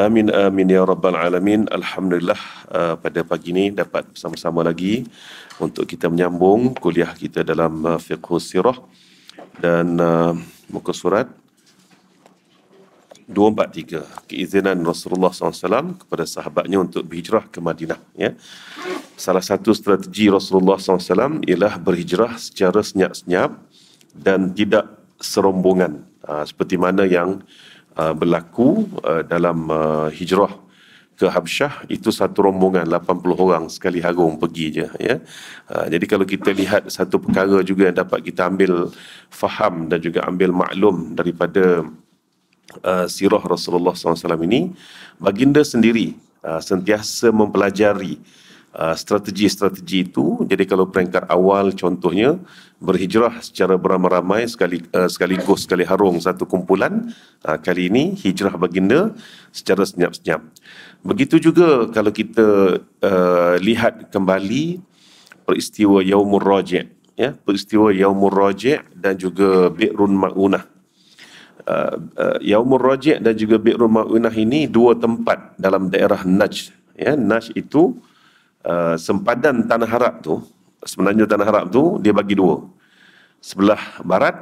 Amin amin ya rabbal alamin. Alhamdulillah uh, pada pagi ini dapat bersama-sama lagi untuk kita menyambung kuliah kita dalam uh, fiqh sirah dan uh, muka surat 243 keizinan Rasulullah SAW kepada sahabatnya untuk berhijrah ke Madinah ya. Salah satu strategi Rasulullah SAW ialah berhijrah secara senyap-senyap dan tidak serombongan uh, seperti mana yang Uh, berlaku uh, dalam uh, hijrah ke Habsyah itu satu rombongan 80 orang sekali harum pergi je ya. Uh, jadi kalau kita lihat satu perkara juga yang dapat kita ambil faham dan juga ambil maklum daripada uh, sirah Rasulullah SAW ini baginda sendiri uh, sentiasa mempelajari uh, Ah, strategi-strategi itu jadi kalau peringkat awal contohnya berhijrah secara beramai-ramai sekali ah, sekaligus sekali harung satu kumpulan ah, kali ini hijrah baginda secara senyap-senyap begitu juga kalau kita uh, lihat kembali peristiwa yaumur rajiq ya peristiwa yaumur rajiq dan juga birrun maunah Uh, uh, Yaumur Rajiq dan juga Bi'rul Ma'unah ini dua tempat dalam daerah Najd. Ya, Najd itu Eh, sempadan tanah harap tu sebenarnya tanah harap tu dia bagi dua sebelah barat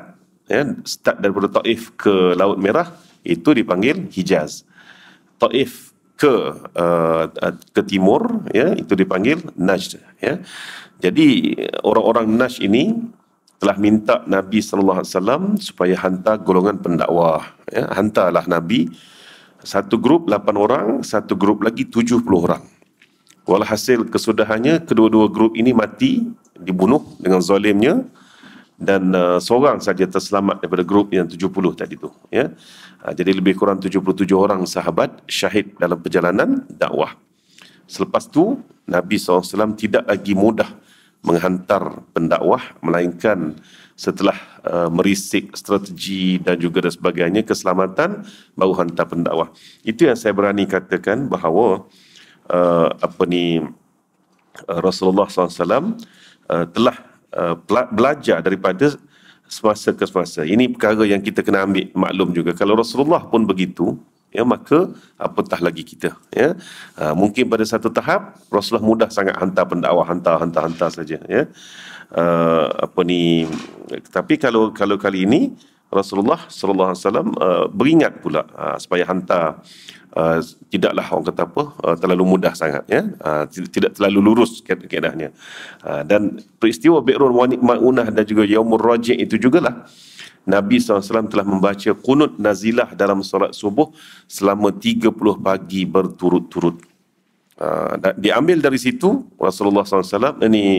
ya start daripada Taif ke laut merah itu dipanggil Hijaz Taif ke uh, ke timur ya itu dipanggil Najd ya jadi orang-orang Najd ini telah minta Nabi sallallahu alaihi wasallam supaya hantar golongan pendakwah ya hantarlah Nabi satu grup lapan orang satu grup lagi tujuh puluh orang Walhasil kesudahannya kedua-dua grup ini mati dibunuh dengan zalimnya dan uh, seorang saja terselamat daripada grup yang 70 tadi tu ya. Uh, jadi lebih kurang 77 orang sahabat syahid dalam perjalanan dakwah. Selepas tu Nabi SAW tidak lagi mudah menghantar pendakwah melainkan setelah uh, merisik strategi dan juga dan sebagainya keselamatan baru hantar pendakwah. Itu yang saya berani katakan bahawa uh, apa ni uh, Rasulullah SAW uh, telah uh, belajar daripada semasa ke semasa. Ini perkara yang kita kena ambil maklum juga. Kalau Rasulullah pun begitu, ya maka apatah lagi kita ya uh, mungkin pada satu tahap Rasulullah mudah sangat hantar pendakwah hantar hantar hantar saja ya uh, apa ni tapi kalau kalau kali ini Rasulullah sallallahu alaihi wasallam uh, beringat pula uh, supaya hantar Uh, tidaklah orang kata apa uh, terlalu mudah sangat ya uh, tidak terlalu lurus keadaannya uh, dan peristiwa Bi'rul Ma'unah dan juga Yaumur Raji' itu jugalah Nabi SAW telah membaca kunut nazilah dalam solat subuh selama 30 pagi berturut-turut Uh, diambil dari situ Rasulullah SAW ini eh,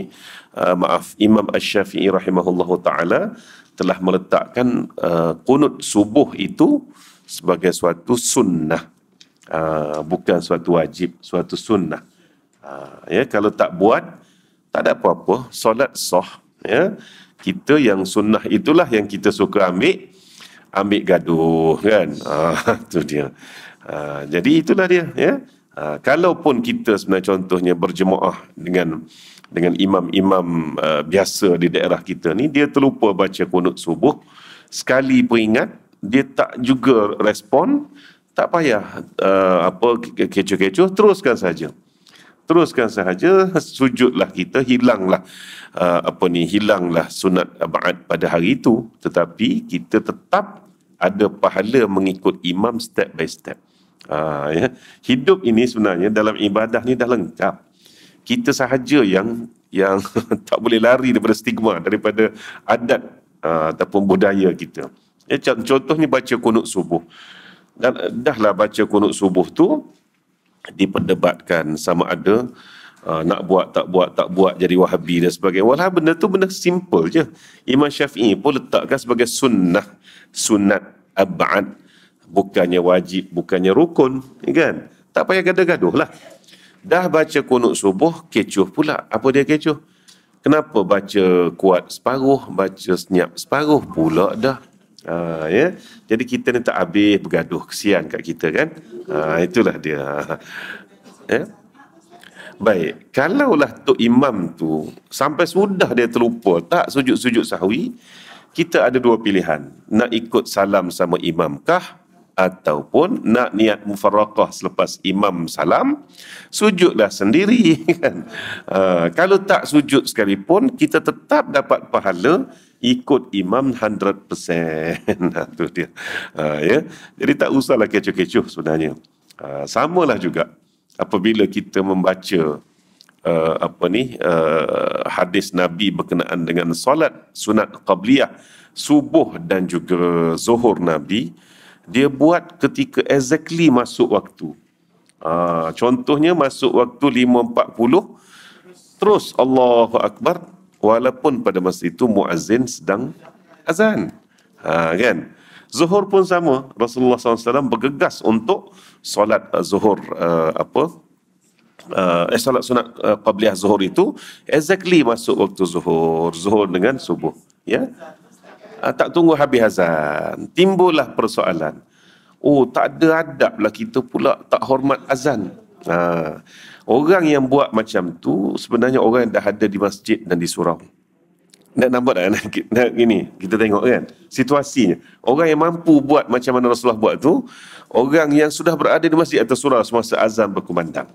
uh, maaf Imam Ash-Shafi'i rahimahullahu taala telah meletakkan uh, kunut subuh itu sebagai suatu sunnah Ah, bukan suatu wajib, suatu sunnah. Ha, ya, kalau tak buat, tak ada apa-apa. Solat soh. Ya. Kita yang sunnah itulah yang kita suka ambil. Ambil gaduh kan. Ha, ah, itu dia. Ha, jadi itulah dia. Ya. Ha, kalaupun kita sebenarnya contohnya berjemaah dengan dengan imam-imam uh, biasa di daerah kita ni, dia terlupa baca kunut subuh. Sekali peringat, dia tak juga respon tak payah uh, apa kecoh-kecoh teruskan saja teruskan saja. sujudlah kita hilanglah uh, apa ni hilanglah sunat abad pada hari itu tetapi kita tetap ada pahala mengikut imam step by step uh, ya hidup ini sebenarnya dalam ibadah ni dah lengkap kita sahaja yang yang tak boleh lari daripada stigma daripada adat uh, ataupun budaya kita ya contohnya baca kunut subuh dan eh, dahlah baca kunut subuh tu diperdebatkan sama ada uh, nak buat tak buat tak buat jadi wahabi dan sebagainya walah benda tu benda simple je Imam Syafi'i pun letakkan sebagai sunnah sunat ab'ad bukannya wajib bukannya rukun kan tak payah gaduh-gaduh lah dah baca kunut subuh kecoh pula apa dia kecoh Kenapa baca kuat separuh, baca senyap separuh pula dah. Ha, ya? Jadi kita ni tak habis bergaduh kesian kat kita kan. Ha, itulah dia. Ya? Baik, kalaulah Tok Imam tu sampai sudah dia terlupa tak sujud-sujud sahwi, kita ada dua pilihan. Nak ikut salam sama imam kah ataupun nak niat mufarraqah selepas imam salam, sujudlah sendiri kan. Uh, kalau tak sujud sekalipun, kita tetap dapat pahala ikut imam 100%. tu dia. Ha, ya. Jadi tak usahlah kecoh-kecoh sebenarnya. Ha, samalah juga apabila kita membaca uh, apa ni uh, hadis Nabi berkenaan dengan solat sunat qabliyah subuh dan juga zuhur Nabi dia buat ketika exactly masuk waktu. Ha, contohnya masuk waktu 5.40 terus Allahu Akbar walaupun pada masa itu muazzin sedang azan. Ha, kan? Zuhur pun sama. Rasulullah SAW bergegas untuk solat uh, zuhur uh, apa? Uh, eh, solat sunat uh, qabliyah zuhur itu exactly masuk waktu zuhur. Zuhur dengan subuh. Ya? Uh, tak tunggu habis azan. Timbullah persoalan. Oh, tak ada adab lah kita pula tak hormat azan. Ha. Orang yang buat macam tu sebenarnya orang yang dah ada di masjid dan di surau. Nak nampak tak? Nak, nak, gini, kita tengok kan situasinya. Orang yang mampu buat macam mana Rasulullah buat tu, orang yang sudah berada di masjid atau surau semasa azan berkumandang.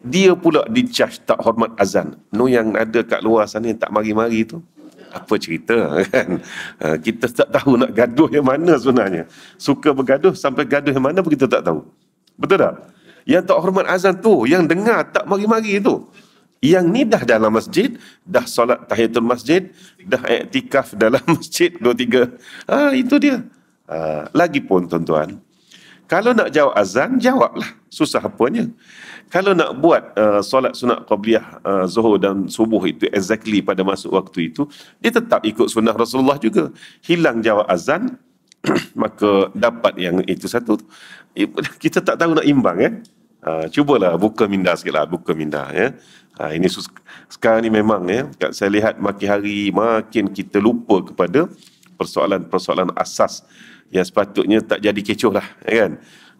Dia pula di charge tak hormat azan. No yang ada kat luar sana yang tak mari-mari tu. Apa cerita kan? Ha, kita tak tahu nak gaduh yang mana sebenarnya. Suka bergaduh sampai gaduh yang mana pun kita tak tahu. Betul tak? Yang tak hormat azan tu, yang dengar tak mari-mari tu. Yang ni dah dalam masjid, dah solat tahiyatul masjid, dah iktikaf dalam masjid dua tiga. Ha, itu dia. Ha, Lagipun tuan-tuan, kalau nak jawab azan, jawablah. Susah apanya. Kalau nak buat uh, solat sunat qabliyah uh, eh, zuhur dan subuh itu exactly pada masuk waktu itu, dia tetap ikut sunnah Rasulullah juga. Hilang jawab azan, maka dapat yang itu satu. Kita tak tahu nak imbang. Eh? Ha, cubalah buka minda sikitlah, buka minda ya. Ha, ini sus- sekarang ni memang ya, saya lihat makin hari makin kita lupa kepada persoalan-persoalan asas yang sepatutnya tak jadi kecoh lah ya kan.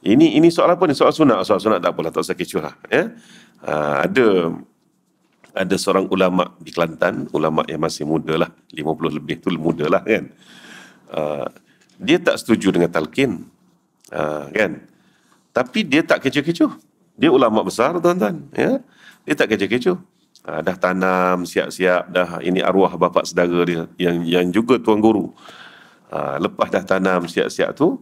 Ini ini soal apa ni? Soal sunat, soal sunat tak apalah, tak usah kecoh lah ya. Ha, ada ada seorang ulama di Kelantan, ulama yang masih muda lah, 50 lebih tu muda lah kan. Ha, dia tak setuju dengan talqin. Ha, kan? Tapi dia tak kecoh-kecoh. Dia ulama besar tuan-tuan, ya. Dia tak kecoh-kecoh. Ha, dah tanam siap-siap dah ini arwah bapa saudara dia yang yang juga tuan guru. Ha, lepas dah tanam siap-siap tu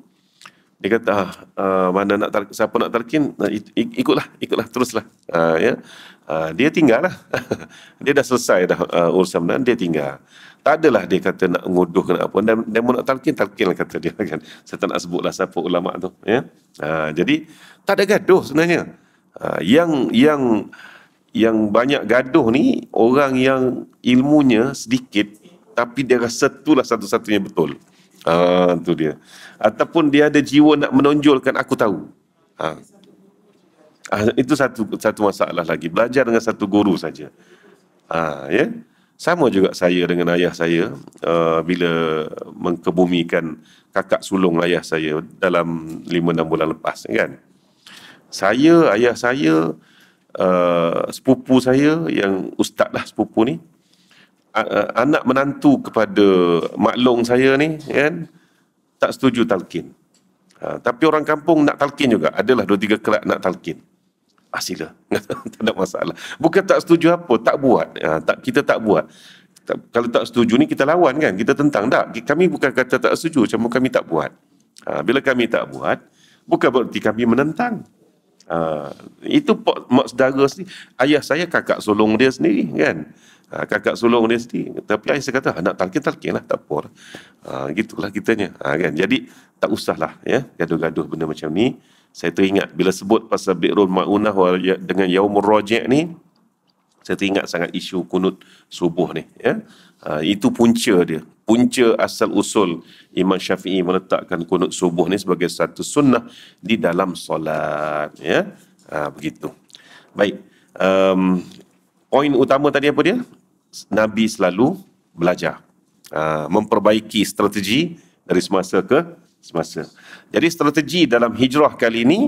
dia kata ah, ah mana nak tar- siapa nak talkin ikutlah ikutlah teruslah ha, ya ha, dia tinggal lah dia dah selesai dah uh, urusan benar dia tinggal tak adalah dia kata nak nguduh kena apa dan dia nak talkin talkin lah kata dia kan saya tak nak sebutlah siapa ulama tu ya ha, jadi tak ada gaduh sebenarnya Ah, yang yang yang banyak gaduh ni orang yang ilmunya sedikit tapi dia rasa itulah satu-satunya betul. Ha, tu dia. Ataupun dia ada jiwa nak menonjolkan aku tahu. Ha. Ha, itu satu satu masalah lagi. Belajar dengan satu guru saja. Ha, ya. Sama juga saya dengan ayah saya uh, bila mengkebumikan kakak sulung ayah saya dalam 5 6 bulan lepas kan saya, ayah saya, uh, sepupu saya yang ustaz lah sepupu ni, uh, anak menantu kepada maklong saya ni, kan, tak setuju talqin. Uh, tapi orang kampung nak talqin juga. Adalah dua tiga kerat nak talqin. Ah, sila. tak ada masalah. Bukan tak setuju apa, tak buat. Uh, tak, kita tak buat. Tak, kalau tak setuju ni kita lawan kan, kita tentang. Tak, kami bukan kata tak setuju, cuma kami tak buat. Uh, bila kami tak buat, bukan berarti kami menentang. Ha, itu pak, mak saudara sendiri. Ayah saya kakak sulung dia sendiri kan. Ha, kakak sulung dia sendiri. Tapi ayah saya kata nak talking, talking lah. Tak apa lah. Ha, gitulah kitanya. Ha, kan? Jadi tak usahlah ya. Gaduh-gaduh benda macam ni. Saya teringat bila sebut pasal Bi'rul Ma'unah ya, dengan Yaumur Rojek ni. Saya teringat sangat isu kunut subuh ni. Ya. Ha, itu punca dia punca asal usul Imam Syafi'i meletakkan kunut subuh ni sebagai satu sunnah di dalam solat ya ha, begitu baik um, poin utama tadi apa dia Nabi selalu belajar ha, memperbaiki strategi dari semasa ke semasa jadi strategi dalam hijrah kali ini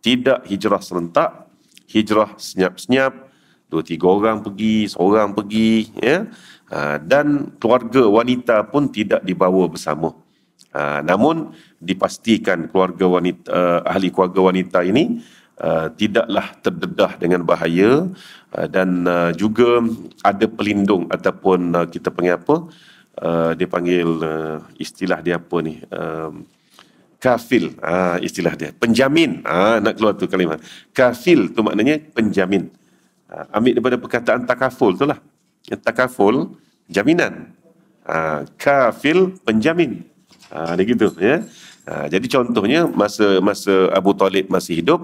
tidak hijrah serentak hijrah senyap-senyap dua tiga orang pergi, seorang pergi ya. Ha, dan keluarga wanita pun tidak dibawa bersama. Ha, namun dipastikan keluarga wanita uh, ahli keluarga wanita ini uh, tidaklah terdedah dengan bahaya uh, dan uh, juga ada pelindung ataupun uh, kita panggil apa? Uh, dia panggil uh, istilah dia apa ni? Uh, kafil uh, istilah dia. Penjamin. uh, nak keluar tu kalimah. Kafil tu maknanya penjamin. Ah, ambil daripada perkataan takaful tu lah. Takaful, jaminan. Ah, kafil, penjamin. Ah, ada gitu. Ya? jadi contohnya, masa masa Abu Talib masih hidup,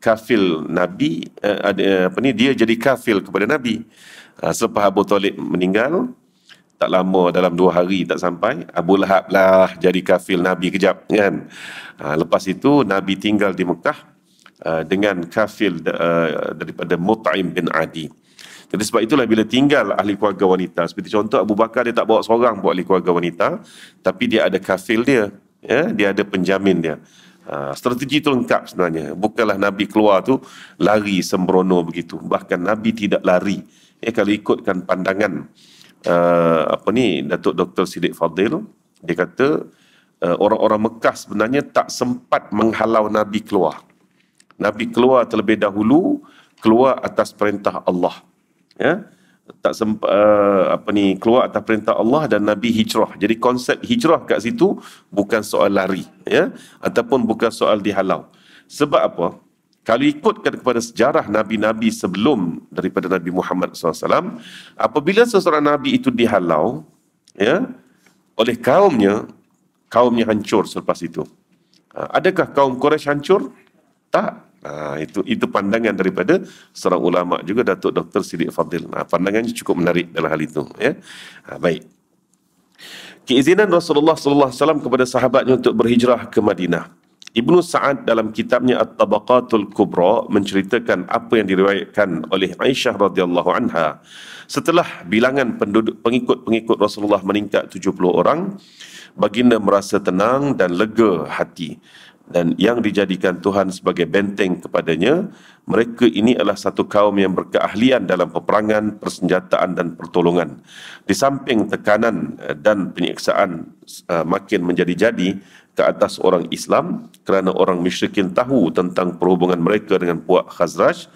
kafil Nabi, eh, ada apa ni, dia jadi kafil kepada Nabi. selepas Abu Talib meninggal, tak lama dalam dua hari tak sampai Abu Lahab lah jadi kafil Nabi kejap kan lepas itu Nabi tinggal di Mekah Uh, dengan kafil uh, daripada Mut'im bin Adi. Jadi sebab itulah bila tinggal ahli keluarga wanita, seperti contoh Abu Bakar dia tak bawa seorang buat ahli keluarga wanita, tapi dia ada kafil dia, ya, dia ada penjamin dia. Uh, strategi itu lengkap sebenarnya. Bukanlah Nabi keluar tu lari sembrono begitu. Bahkan Nabi tidak lari. Ya, kalau ikutkan pandangan uh, apa ni Datuk Dr. Sidik Fadil, dia kata uh, orang-orang Mekah sebenarnya tak sempat menghalau Nabi keluar. Nabi keluar terlebih dahulu keluar atas perintah Allah. Ya. Tak sempa, uh, eh, apa ni keluar atas perintah Allah dan Nabi hijrah. Jadi konsep hijrah kat situ bukan soal lari, ya, ataupun bukan soal dihalau. Sebab apa? Kalau ikutkan kepada sejarah nabi-nabi sebelum daripada Nabi Muhammad SAW, apabila seseorang nabi itu dihalau, ya, oleh kaumnya, kaumnya hancur selepas itu. Ha, adakah kaum Quraisy hancur? Tak. Ha, itu itu pandangan daripada seorang ulama juga Datuk Dr. Sidik Fadil. Ha, pandangannya cukup menarik dalam hal itu ya. Ha, baik. Keizinan Rasulullah sallallahu alaihi wasallam kepada sahabatnya untuk berhijrah ke Madinah. Ibnu Sa'ad dalam kitabnya At-Tabaqatul Kubra menceritakan apa yang diriwayatkan oleh Aisyah radhiyallahu anha. Setelah bilangan penduduk pengikut-pengikut Rasulullah meningkat 70 orang, baginda merasa tenang dan lega hati dan yang dijadikan Tuhan sebagai benteng kepadanya, mereka ini adalah satu kaum yang berkeahlian dalam peperangan, persenjataan dan pertolongan. Di samping tekanan eh, dan penyiksaan eh, makin menjadi-jadi ke atas orang Islam kerana orang musyrikin tahu tentang perhubungan mereka dengan puak Khazraj,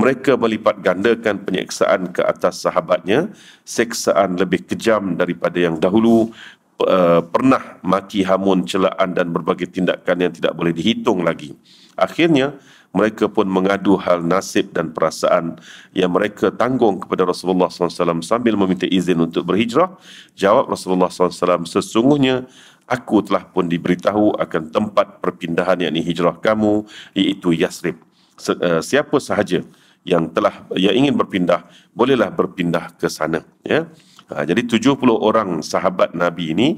mereka melipat gandakan penyiksaan ke atas sahabatnya, seksaan lebih kejam daripada yang dahulu Eh, pernah maki hamun celaan dan berbagai tindakan yang tidak boleh dihitung lagi. Akhirnya mereka pun mengadu hal nasib dan perasaan yang mereka tanggung kepada Rasulullah SAW sambil meminta izin untuk berhijrah. Jawab Rasulullah SAW, sesungguhnya aku telah pun diberitahu akan tempat perpindahan yang hijrah kamu iaitu Yasrib. Eh, siapa sahaja yang telah yang ingin berpindah bolehlah berpindah ke sana. Ya. Ha, jadi 70 orang sahabat Nabi ini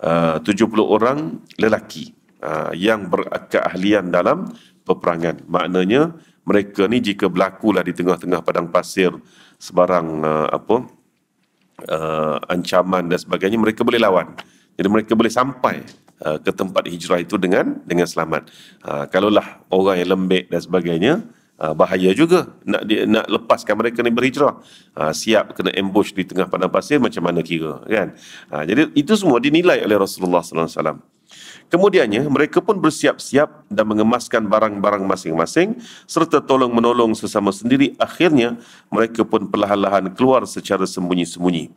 ha, uh, 70 orang lelaki uh, yang berkeahlian dalam peperangan. Maknanya mereka ni jika berlakulah di tengah-tengah padang pasir sebarang uh, apa uh, ancaman dan sebagainya mereka boleh lawan. Jadi mereka boleh sampai uh, ke tempat hijrah itu dengan dengan selamat. Uh, kalaulah orang yang lembek dan sebagainya Ah, bahaya juga nak di, nak lepaskan mereka ni berhijrah ha, siap kena ambush di tengah padang pasir macam mana kira kan ha, jadi itu semua dinilai oleh Rasulullah Sallallahu Alaihi Wasallam. kemudiannya mereka pun bersiap-siap dan mengemaskan barang-barang masing-masing serta tolong menolong sesama sendiri akhirnya mereka pun perlahan-lahan keluar secara sembunyi-sembunyi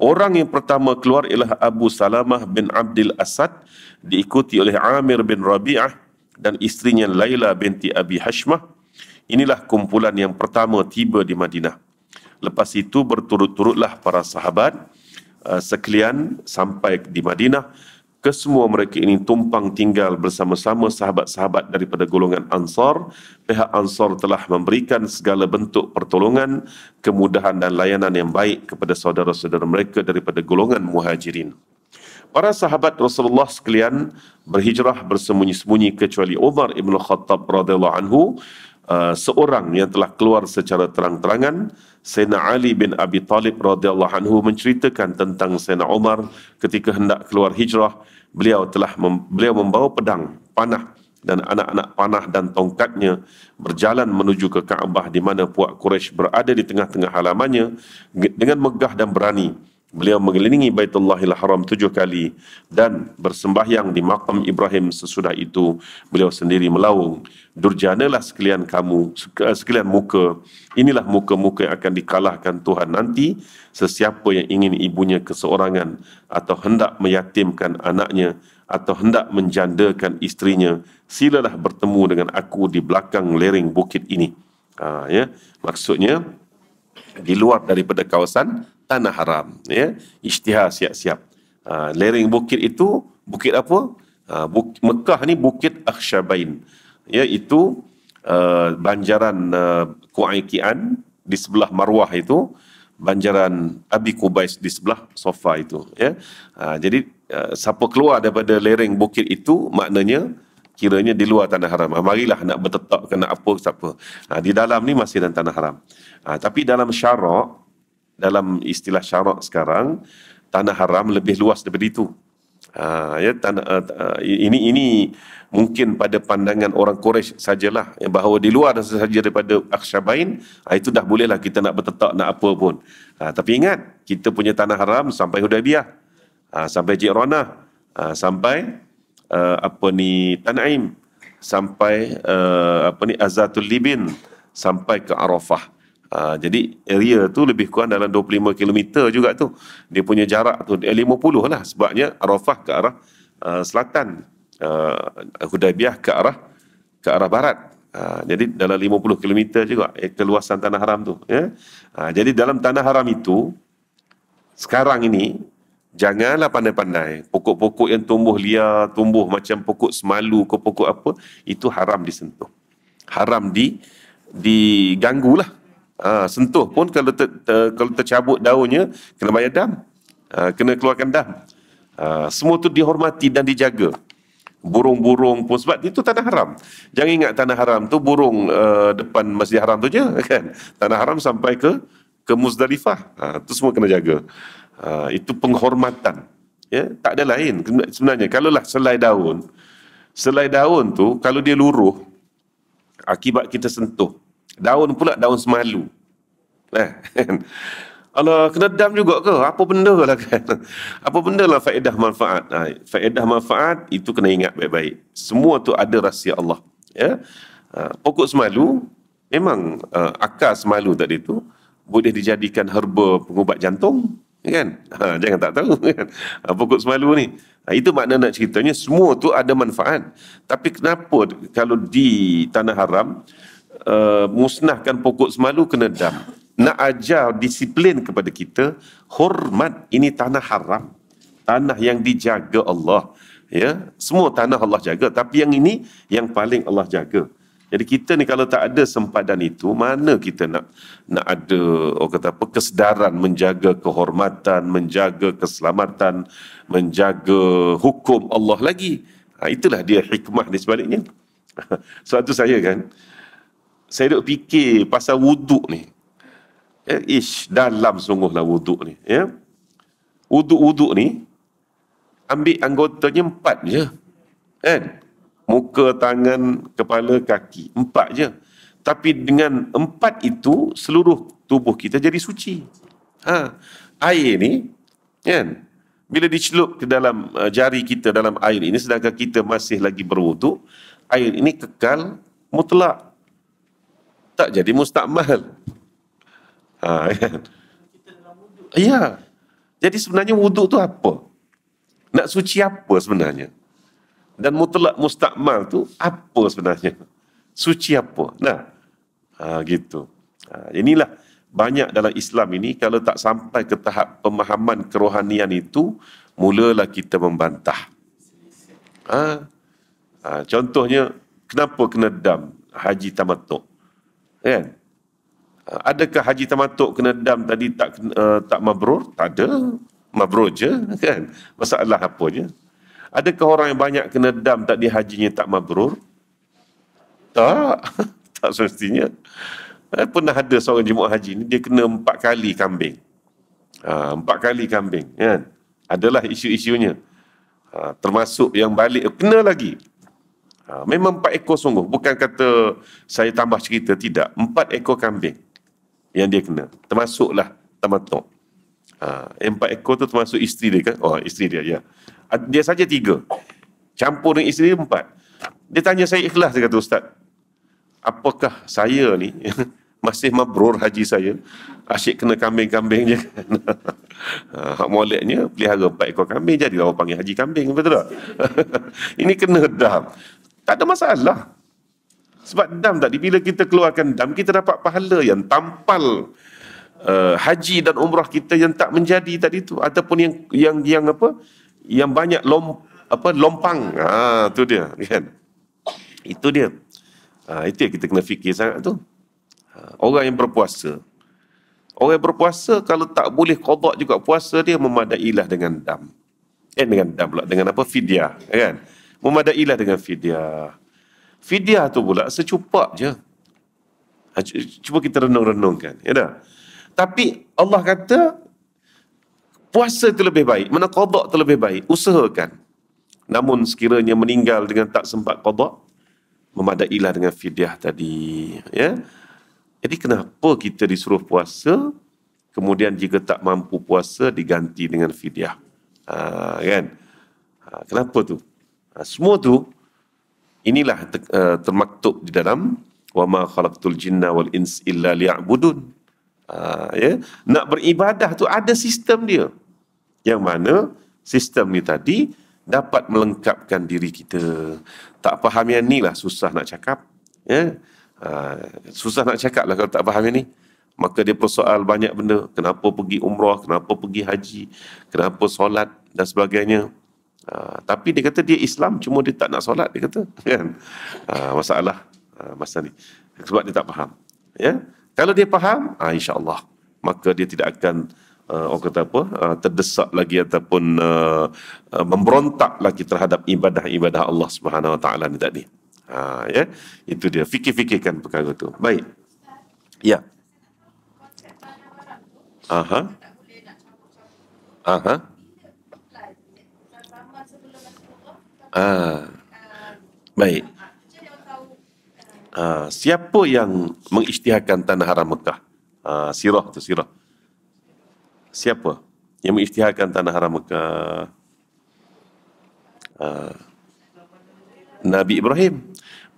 Orang yang pertama keluar ialah Abu Salamah bin Abdul Asad diikuti oleh Amir bin Rabi'ah dan istrinya Laila binti Abi Hashmah Inilah kumpulan yang pertama tiba di Madinah. Lepas itu berturut-turutlah para sahabat eh, sekalian sampai di Madinah. Kesemua mereka ini tumpang tinggal bersama-sama sahabat-sahabat daripada golongan Ansar. Pihak Ansar telah memberikan segala bentuk pertolongan, kemudahan dan layanan yang baik kepada saudara-saudara mereka daripada golongan Muhajirin. Para sahabat Rasulullah sekalian berhijrah bersembunyi-sembunyi kecuali Umar ibn Khattab radhiyallahu anhu Uh, seorang yang telah keluar secara terang-terangan Sayyidina Ali bin Abi Talib radhiyallahu anhu menceritakan tentang Sayyidina Umar ketika hendak keluar hijrah beliau telah mem- beliau membawa pedang panah dan anak-anak panah dan tongkatnya berjalan menuju ke Kaabah di mana puak Quraisy berada di tengah-tengah halamannya dengan megah dan berani. Beliau mengelilingi Baitullahil Haram tujuh kali dan bersembahyang di makam Ibrahim sesudah itu. Beliau sendiri melaung. Durjanalah sekalian kamu, sekalian muka. Inilah muka-muka yang akan dikalahkan Tuhan nanti. Sesiapa yang ingin ibunya keseorangan atau hendak meyatimkan anaknya atau hendak menjandakan istrinya, silalah bertemu dengan aku di belakang lereng bukit ini. Ha, ya. Maksudnya, di luar daripada kawasan tanah haram ya ijtihad siap-siap ha, lereng bukit itu bukit apa ha, buk, Mekah ni bukit Akhshabain ya itu uh, banjaran uh, ha, Kuaikian di sebelah Marwah itu banjaran Abi Kubais di sebelah Sofa itu ya ha, jadi uh, siapa keluar daripada lereng bukit itu maknanya kiranya di luar tanah haram. Marilah nak bertetap kena apa siapa. Ha, di dalam ni masih dalam tanah haram. Ha, tapi dalam syarak, dalam istilah syarak sekarang tanah haram lebih luas daripada itu. Ha, ya, tanah, uh, ini ini mungkin pada pandangan orang Quraisy sajalah bahawa di luar dan sahaja daripada Akhsyabain ha, ah, itu dah bolehlah kita nak bertetak nak apa pun. Ha, tapi ingat kita punya tanah haram sampai Hudaybiyah. Ha, sampai Jirana, ha, sampai uh, apa ni Tanaim, sampai uh, apa ni Azatul Libin sampai ke Arafah. Ha, jadi area tu lebih kurang dalam 25 km juga tu. Dia punya jarak tu 50 eh, lah sebabnya Arafah ke arah uh, selatan, uh, Hudaybiyah ke arah ke arah barat. Ha, jadi dalam 50 km juga eh, keluasan tanah haram tu. Ya? Ha, jadi dalam tanah haram itu, sekarang ini, janganlah pandai-pandai. Pokok-pokok yang tumbuh liar, tumbuh macam pokok semalu ke pokok apa, itu haram disentuh. Haram di diganggu lah. Ha, sentuh pun kalau ter, ter, kalau tercabut daunnya kena bayar dam. Ha, kena keluarkan dam. Ha, semua tu dihormati dan dijaga. Burung-burung pun sebab itu tanah haram. Jangan ingat tanah haram tu burung uh, depan Masjid Haram tu je kan. Tanah haram sampai ke ke Muzdalifah. Ha, tu semua kena jaga. Ha, itu penghormatan. Ya, tak ada lain sebenarnya. Kalaulah selai daun. Selai daun tu kalau dia luruh akibat kita sentuh Daun pula daun semalu. Eh. Kan? Allah kena dam juga ke? Apa benda lah kan? Apa benda lah faedah manfaat? Ha, faedah manfaat itu kena ingat baik-baik. Semua tu ada rahsia Allah. Ya? Ha, pokok semalu, memang uh, akar semalu tadi tu boleh dijadikan herba pengubat jantung. Kan? Ha, jangan tak tahu kan? Ha, pokok semalu ni. Ha, itu makna nak ceritanya semua tu ada manfaat. Tapi kenapa kalau di tanah haram, uh, musnahkan pokok semalu kena dam. Nak ajar disiplin kepada kita, hormat ini tanah haram. Tanah yang dijaga Allah. Ya, semua tanah Allah jaga, tapi yang ini yang paling Allah jaga. Jadi kita ni kalau tak ada sempadan itu, mana kita nak nak ada oh kata apa kesedaran menjaga kehormatan, menjaga keselamatan, menjaga hukum Allah lagi. Ha, itulah dia hikmah di sebaliknya. Suatu saya kan, saya duk fikir pasal wuduk ni. Ya, ish, dalam sungguh lah wuduk ni. Ya. Wuduk-wuduk ni, ambil anggotanya empat je. Kan? Muka, tangan, kepala, kaki. Empat je. Tapi dengan empat itu, seluruh tubuh kita jadi suci. Ha. Air ni, kan? Bila dicelup ke dalam uh, jari kita dalam air ini, sedangkan kita masih lagi berwuduk, air ini kekal mutlak tak jadi mustakmal. Ha, kan? Ya. Jadi sebenarnya wuduk tu apa? Nak suci apa sebenarnya? Dan mutlak mustakmal tu apa sebenarnya? Suci apa? Nah, ha, gitu. Ha, inilah banyak dalam Islam ini kalau tak sampai ke tahap pemahaman kerohanian itu, mulalah kita membantah. Ha, ha, contohnya, kenapa kena dam haji tamatuk? Kan? Eh, adakah haji tamatuk kena dam tadi tak uh, tak mabrur? Tak ada. Mabrur je kan? Masalah apa je? Adakah orang yang banyak kena dam tadi hajinya tak mabrur? Tak. tak semestinya. Eh, pernah ada seorang jemaah haji ni, dia kena empat kali kambing. Ha, empat kali kambing. Kan? Adalah isu-isunya. Ha, termasuk yang balik, kena lagi. Ha, memang empat ekor sungguh. Bukan kata saya tambah cerita. Tidak. Empat ekor kambing yang dia kena. Termasuklah tamatok. Ha, empat ekor tu termasuk isteri dia kan? Oh, isteri dia, ya. Dia saja tiga. Campur dengan isteri dia empat. Dia tanya saya ikhlas, dia kata Ustaz. Apakah saya ni masih mabrur haji saya? Asyik kena kambing-kambing je. Ha, hak moleknya pelihara empat ekor kambing. Jadi orang panggil haji kambing, betul tak? Ini kena dam tak ada masalah. Sebab dam tadi, bila kita keluarkan dam, kita dapat pahala yang tampal uh, haji dan umrah kita yang tak menjadi tadi tu. Ataupun yang yang yang apa, yang banyak lom, apa, lompang. Ha, tu dia. Kan? Itu dia. Ha, itu yang kita kena fikir sangat tu. Ha, orang yang berpuasa. Orang yang berpuasa, kalau tak boleh kodok juga puasa dia, memadailah dengan dam. Eh, dengan dam pula. Dengan apa? Fidyah. Kan? Ha, memadailah dengan fidyah. Fidyah tu pula secupak je. Ha, cuba kita renung-renungkan. Ya dah? Tapi Allah kata, puasa itu lebih baik. Mana kodok itu lebih baik. Usahakan. Namun sekiranya meninggal dengan tak sempat kodok, memadailah dengan fidyah tadi. Ya? Jadi kenapa kita disuruh puasa, kemudian jika tak mampu puasa, diganti dengan fidyah. Ha, kan? Ha, kenapa tu? Ah, semua tu inilah ah, termaktub di dalam wa ma khalaqtul jinna wal ins illa liya'budun. Ah, ya, nak beribadah tu ada sistem dia. Yang mana sistem ni tadi dapat melengkapkan diri kita. Tak faham yang ni lah susah nak cakap. Ya? Ha, susah nak cakap lah kalau tak faham yang ni. Maka dia persoal banyak benda. Kenapa pergi umrah, kenapa pergi haji, kenapa solat dan sebagainya. Ah, tapi dia kata dia Islam cuma dia tak nak solat dia kata kan uh, masalah uh, masa ni sebab dia tak faham ya kalau dia faham uh, insyaallah maka dia tidak akan uh, orang kata apa uh, terdesak lagi ataupun uh, uh, memberontak lagi terhadap ibadah-ibadah Allah Subhanahu Wa Taala ni tadi ha uh, ya itu dia fikir-fikirkan perkara tu baik ya aha aha Ah. Baik. Ah, siapa yang mengisytiharkan tanah haram Mekah? Ah, sirah tu sirah. Siapa yang mengisytiharkan tanah haram Mekah? Ah. Nabi Ibrahim.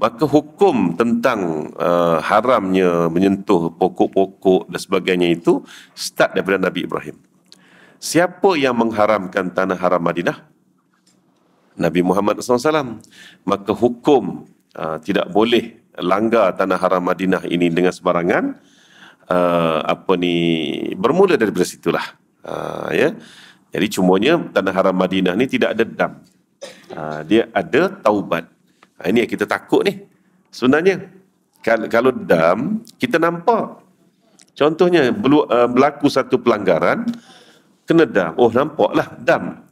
Maka hukum tentang uh, haramnya menyentuh pokok-pokok dan sebagainya itu start daripada Nabi Ibrahim. Siapa yang mengharamkan tanah haram Madinah? Nabi Muhammad SAW. Maka hukum uh, tidak boleh langgar tanah haram Madinah ini dengan sebarangan uh, apa ni bermula daripada situlah. Uh, ya. Jadi cumanya tanah haram Madinah ni tidak ada dam. Uh, dia ada taubat. Uh, ini yang kita takut ni. Sebenarnya kalau, kalau dam kita nampak Contohnya berlaku satu pelanggaran kena dam. Oh nampaklah dam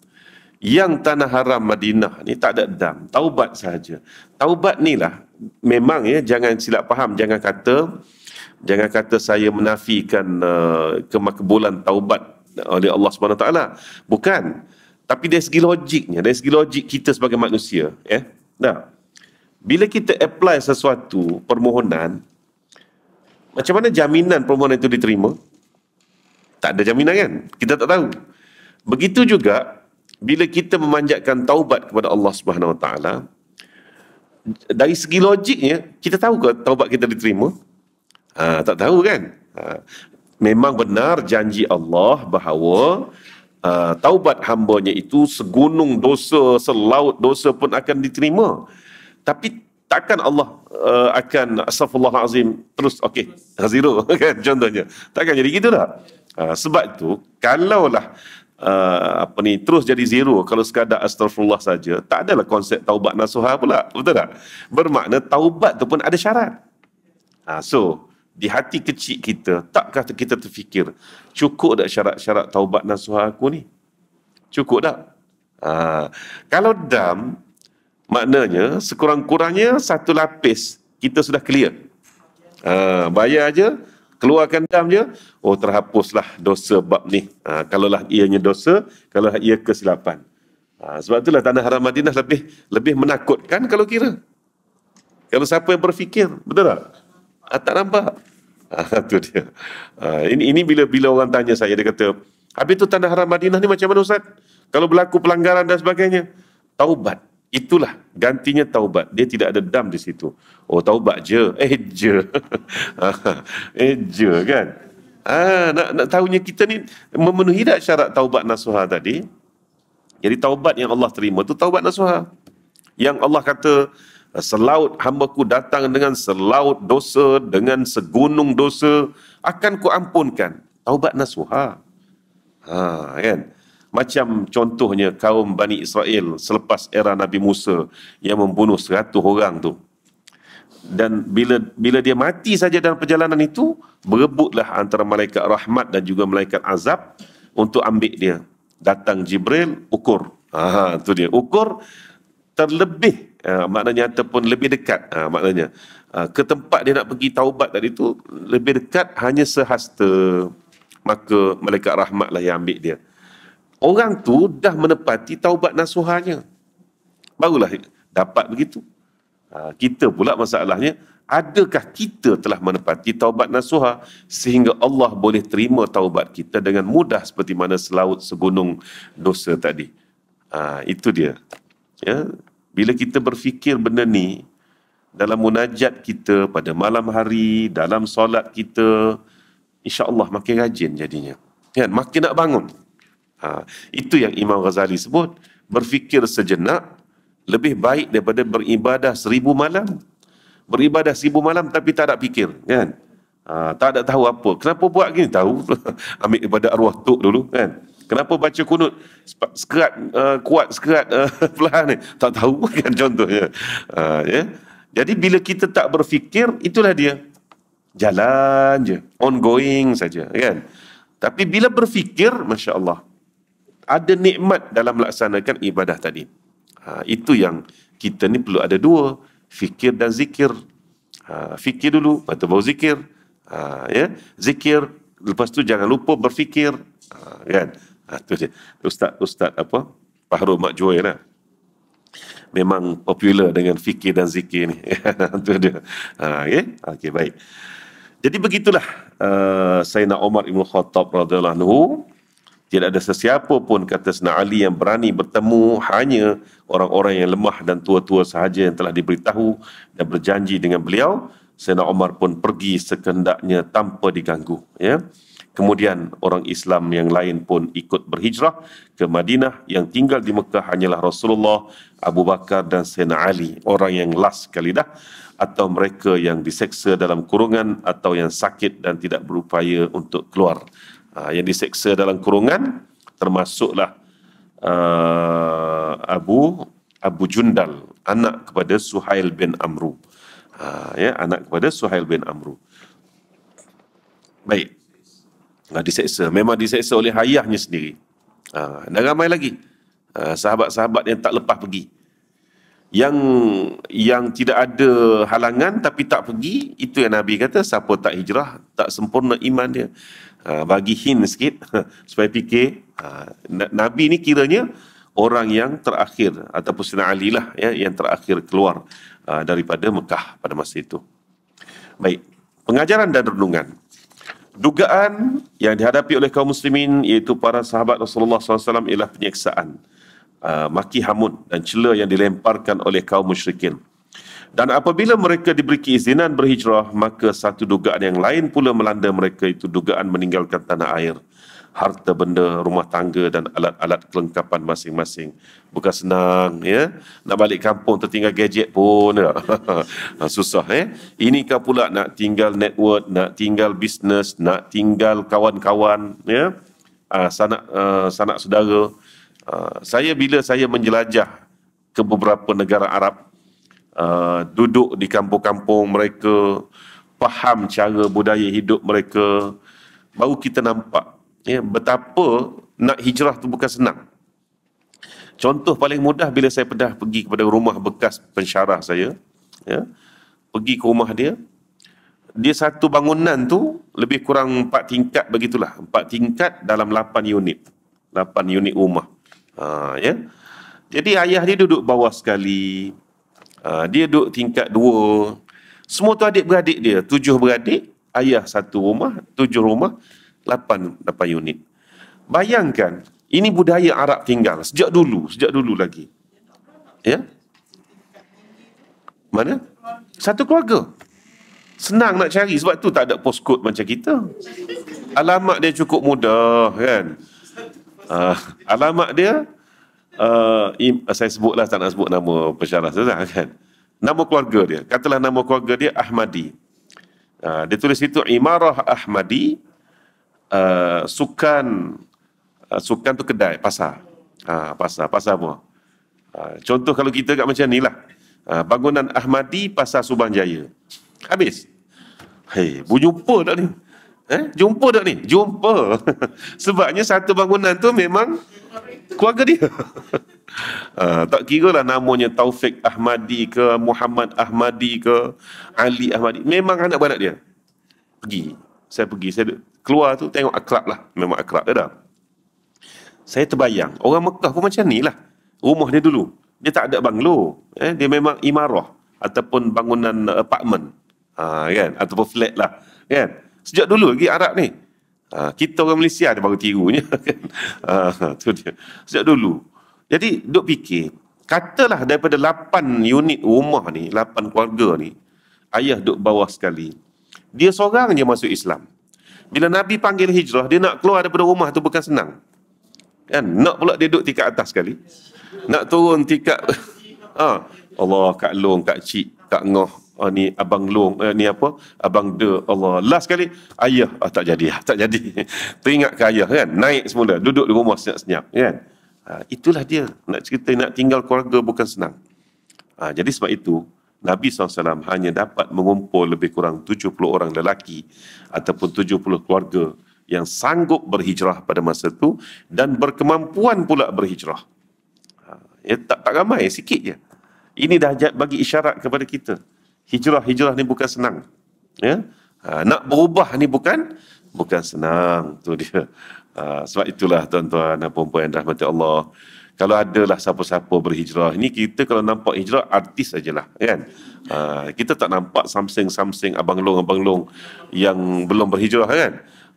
yang tanah haram Madinah ni tak ada dam taubat sahaja taubat ni lah memang ya jangan silap faham jangan kata jangan kata saya menafikan uh, kemakbulan taubat oleh Allah SWT bukan tapi dari segi logiknya dari segi logik kita sebagai manusia ya eh? nah bila kita apply sesuatu permohonan macam mana jaminan permohonan itu diterima tak ada jaminan kan kita tak tahu begitu juga bila kita memanjatkan taubat kepada Allah Subhanahu Wa Taala dari segi logiknya kita tahu ke taubat kita diterima ha, tak tahu kan ha, memang benar janji Allah bahawa uh, taubat hambanya itu segunung dosa selaut dosa pun akan diterima tapi takkan Allah uh, akan asafullah azim terus okey zero kan contohnya takkan jadi gitu tak Uh, sebab tu kalaulah uh, apa ni terus jadi zero kalau sekadar astagfirullah saja tak adalah konsep taubat nasuha pula betul tak bermakna taubat tu pun ada syarat ha, so di hati kecil kita takkah kita terfikir cukup tak syarat-syarat taubat nasuha aku ni cukup tak ha, kalau dam maknanya sekurang-kurangnya satu lapis kita sudah clear ha, bayar aja keluarkan dam je, oh terhapuslah dosa bab ni. Ha, kalaulah ianya dosa, kalaulah ia kesilapan. Ha, sebab itulah tanah haram Madinah lebih lebih menakutkan kalau kira. Kalau siapa yang berfikir, betul tak? Ha, tak nampak. Ha, tu dia. Ha, ini ini bila bila orang tanya saya, dia kata, habis tu tanah haram Madinah ni macam mana Ustaz? Kalau berlaku pelanggaran dan sebagainya, taubat. Itulah gantinya taubat. Dia tidak ada dam di situ. Oh taubat je. Eh je. eh je kan. Ah, nak, nak tahunya kita ni memenuhi tak syarat taubat nasuhah tadi. Jadi taubat yang Allah terima tu taubat nasuhah. Yang Allah kata selaut hamba ku datang dengan selaut dosa, dengan segunung dosa. Akan ku ampunkan. Taubat nasuhah. Ah, ha, kan? Macam contohnya kaum Bani Israel selepas era Nabi Musa yang membunuh seratus orang tu. Dan bila bila dia mati saja dalam perjalanan itu, berebutlah antara malaikat rahmat dan juga malaikat azab untuk ambil dia. Datang Jibril, ukur. Aha, itu dia. Ukur terlebih, ah, maknanya ataupun lebih dekat ah, maknanya. Ah, ke tempat dia nak pergi taubat dari itu, lebih dekat hanya sehasta. Maka malaikat rahmatlah yang ambil dia orang tu dah menepati taubat nasuhanya. Barulah dapat begitu. Ha, kita pula masalahnya, adakah kita telah menepati taubat nasuha sehingga Allah boleh terima taubat kita dengan mudah seperti mana selaut segunung dosa tadi. Ha, itu dia. Ya? Bila kita berfikir benda ni, dalam munajat kita pada malam hari, dalam solat kita, insya Allah makin rajin jadinya. Kan? Makin nak bangun. Ha, itu yang Imam Ghazali sebut. Berfikir sejenak lebih baik daripada beribadah seribu malam. Beribadah seribu malam tapi tak ada fikir. Kan? Ha, tak ada tahu apa. Kenapa buat gini? Tahu. Ambil daripada arwah tok dulu. Kan? Kenapa baca kunut sekerat, uh, kuat sekerat eh, uh, pelahan ni? Tak tahu kan contohnya. Uh, ha, yeah? Jadi bila kita tak berfikir, itulah dia. Jalan je. Ongoing saja. Kan? Tapi bila berfikir, Masya Allah ada nikmat dalam melaksanakan ibadah tadi. Ha, itu yang kita ni perlu ada dua, fikir dan zikir. Ha, fikir dulu, lepas tu baru zikir. Ha, ya? Zikir, lepas tu jangan lupa berfikir. Ha, kan? Ha, tu je. Ustaz, Ustaz apa? Pahru Mak Juwai lah. Memang popular dengan fikir dan zikir ni. Itu dia. Ha, okay? Ya? okay, baik. Jadi begitulah uh, Sayyidina Omar Ibn Khattab radhiyallahu anhu tidak ada sesiapa pun kata Sena Ali yang berani bertemu hanya orang-orang yang lemah dan tua-tua sahaja yang telah diberitahu dan berjanji dengan beliau. Sena Omar pun pergi sekendaknya tanpa diganggu. Ya. Kemudian orang Islam yang lain pun ikut berhijrah ke Madinah yang tinggal di Mekah hanyalah Rasulullah, Abu Bakar dan Sena Ali. Orang yang last sekali dah atau mereka yang diseksa dalam kurungan atau yang sakit dan tidak berupaya untuk keluar ha, yang diseksa dalam kurungan termasuklah uh, Abu Abu Jundal anak kepada Suhail bin Amru. Ha, ya anak kepada Suhail bin Amru. Baik. Ha, diseksa memang diseksa oleh ayahnya sendiri. Ha, dan ramai lagi sahabat-sahabat yang tak lepas pergi yang yang tidak ada halangan tapi tak pergi itu yang nabi kata siapa tak hijrah tak sempurna iman dia Ah, bagi hint sikit supaya fikir ah, Nabi ni kiranya orang yang terakhir ataupun Sina Ali lah ya, yang terakhir keluar ah, daripada Mekah pada masa itu. Baik, pengajaran dan renungan. Dugaan yang dihadapi oleh kaum muslimin iaitu para sahabat Rasulullah SAW ialah penyeksaan, maki hamun dan celah yang dilemparkan oleh kaum musyrikin. Dan apabila mereka diberi keizinan berhijrah, maka satu dugaan yang lain pula melanda mereka itu dugaan meninggalkan tanah air. Harta benda, rumah tangga dan alat-alat kelengkapan masing-masing. Bukan senang, ya. Nak balik kampung tertinggal gadget pun. Ya? Susah, ya. Eh? Inikah pula nak tinggal network, nak tinggal bisnes, nak tinggal kawan-kawan, ya. Uh, sanak, uh, sanak saudara. Uh, saya bila saya menjelajah ke beberapa negara Arab, Uh, duduk di kampung-kampung mereka, faham cara budaya hidup mereka, baru kita nampak ya, betapa nak hijrah tu bukan senang. Contoh paling mudah bila saya pernah pergi kepada rumah bekas pensyarah saya, ya, pergi ke rumah dia, dia satu bangunan tu lebih kurang empat tingkat begitulah. Empat tingkat dalam lapan unit. Lapan unit rumah. Ha, ya. Jadi ayah dia duduk bawah sekali, Ah, dia duduk tingkat dua. Semua tu adik-beradik dia. Tujuh beradik, ayah satu rumah, tujuh rumah, lapan, lapan unit. Bayangkan, ini budaya Arab tinggal. Sejak dulu, sejak dulu lagi. Ya? Mana? Satu keluarga. Senang nak cari sebab tu tak ada postcode macam kita. Alamat dia cukup mudah kan? Uh, ah, alamat dia uh, im, saya sebutlah tak nak sebut nama pensyarah saya kan. Nama keluarga dia, katalah nama keluarga dia Ahmadi. Uh, dia tulis itu Imarah Ahmadi uh, sukan uh, sukan tu kedai pasar. uh, pasar, pasar apa? Uh, contoh kalau kita kat macam nilah. Uh, bangunan Ahmadi Pasar Subang Jaya. Habis. Hei, berjumpa tak ni? Eh? Jumpa tak ni? Jumpa. Sebabnya satu bangunan tu memang keluarga dia. Uh, tak kira lah namanya Taufik Ahmadi ke Muhammad Ahmadi ke Ali Ahmadi. Memang anak beranak dia. Pergi. Saya pergi. Saya keluar tu tengok akrab lah. Memang akrab dia dah. Saya terbayang. Orang Mekah pun macam ni lah. Rumah dia dulu. Dia tak ada banglo. Eh, dia memang imarah. Ataupun bangunan apartment. Ha, kan? Ataupun flat lah. Kan? Yeah. Sejak dulu lagi Arab ni. Uh, kita orang Malaysia ada baru tirunya. Kan? Uh, tu dia. Sejak dulu. Jadi duk fikir. Katalah daripada 8 unit rumah ni, 8 keluarga ni, ayah duk bawah sekali. Dia seorang je masuk Islam. Bila Nabi panggil hijrah, dia nak keluar daripada rumah tu bukan senang. Kan? Nak pula dia duduk tingkat atas sekali. Nak turun tingkat... ha. Allah, Kak Long, Kak Cik, Kak Ngoh, oh, ni abang long eh, ni apa abang de Allah last sekali ayah oh, tak jadi lah, tak jadi teringat ke ayah kan naik semula duduk di rumah senyap-senyap kan ha, itulah dia nak cerita nak tinggal keluarga bukan senang ha, jadi sebab itu Nabi SAW hanya dapat mengumpul lebih kurang 70 orang lelaki ataupun 70 keluarga yang sanggup berhijrah pada masa itu dan berkemampuan pula berhijrah. Ya, tak, tak ramai, sikit je. Ini dah bagi isyarat kepada kita hijrah hijrah ni bukan senang ya ha, nak berubah ni bukan bukan senang tu dia ha, sebab itulah tuan-tuan dan puan-puan yang rahmati Allah kalau ada lah siapa-siapa berhijrah ini kita kalau nampak hijrah artis sajalah kan ha, kita tak nampak something-something abang long abang long yang belum berhijrah kan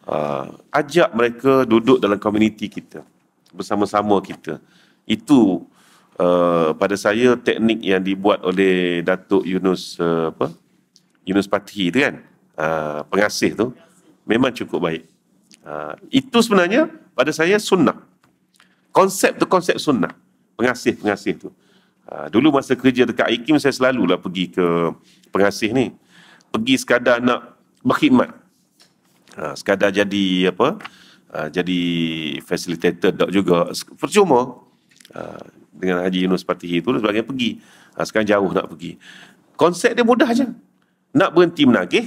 ha, ajak mereka duduk dalam komuniti kita bersama-sama kita itu uh, pada saya teknik yang dibuat oleh Datuk Yunus uh, apa Yunus Patih itu kan uh, pengasih tu memang cukup baik. Uh, itu sebenarnya pada saya sunnah. Konsep tu konsep sunnah. Pengasih-pengasih tu. Uh, dulu masa kerja dekat IKIM saya selalu lah pergi ke pengasih ni. Pergi sekadar nak berkhidmat. Uh, sekadar jadi apa? Uh, jadi facilitator dok juga percuma uh, dengan Haji Yunus Patihi itu sebagainya pergi. Ha, sekarang jauh nak pergi. Konsep dia mudah saja. Nak berhenti menagih,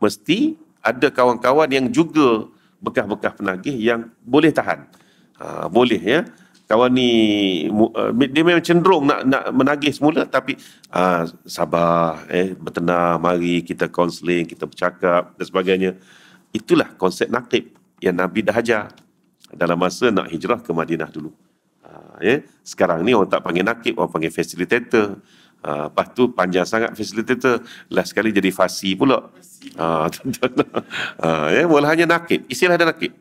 mesti ada kawan-kawan yang juga bekas-bekas penagih yang boleh tahan. Ha, boleh ya. Kawan ni, eh, dia memang cenderung nak, nak menagih semula tapi ha, sabar, eh, bertenang, mari kita konseling, kita bercakap dan sebagainya. Itulah konsep nakib yang Nabi dah ajar dalam masa nak hijrah ke Madinah dulu ya. Sekarang ni orang tak panggil nakib, orang panggil facilitator. Ha, lepas tu panjang sangat facilitator. Last sekali jadi fasi pula. Ha, ha, ya. Walau hanya nakib. Istilah ada nakib.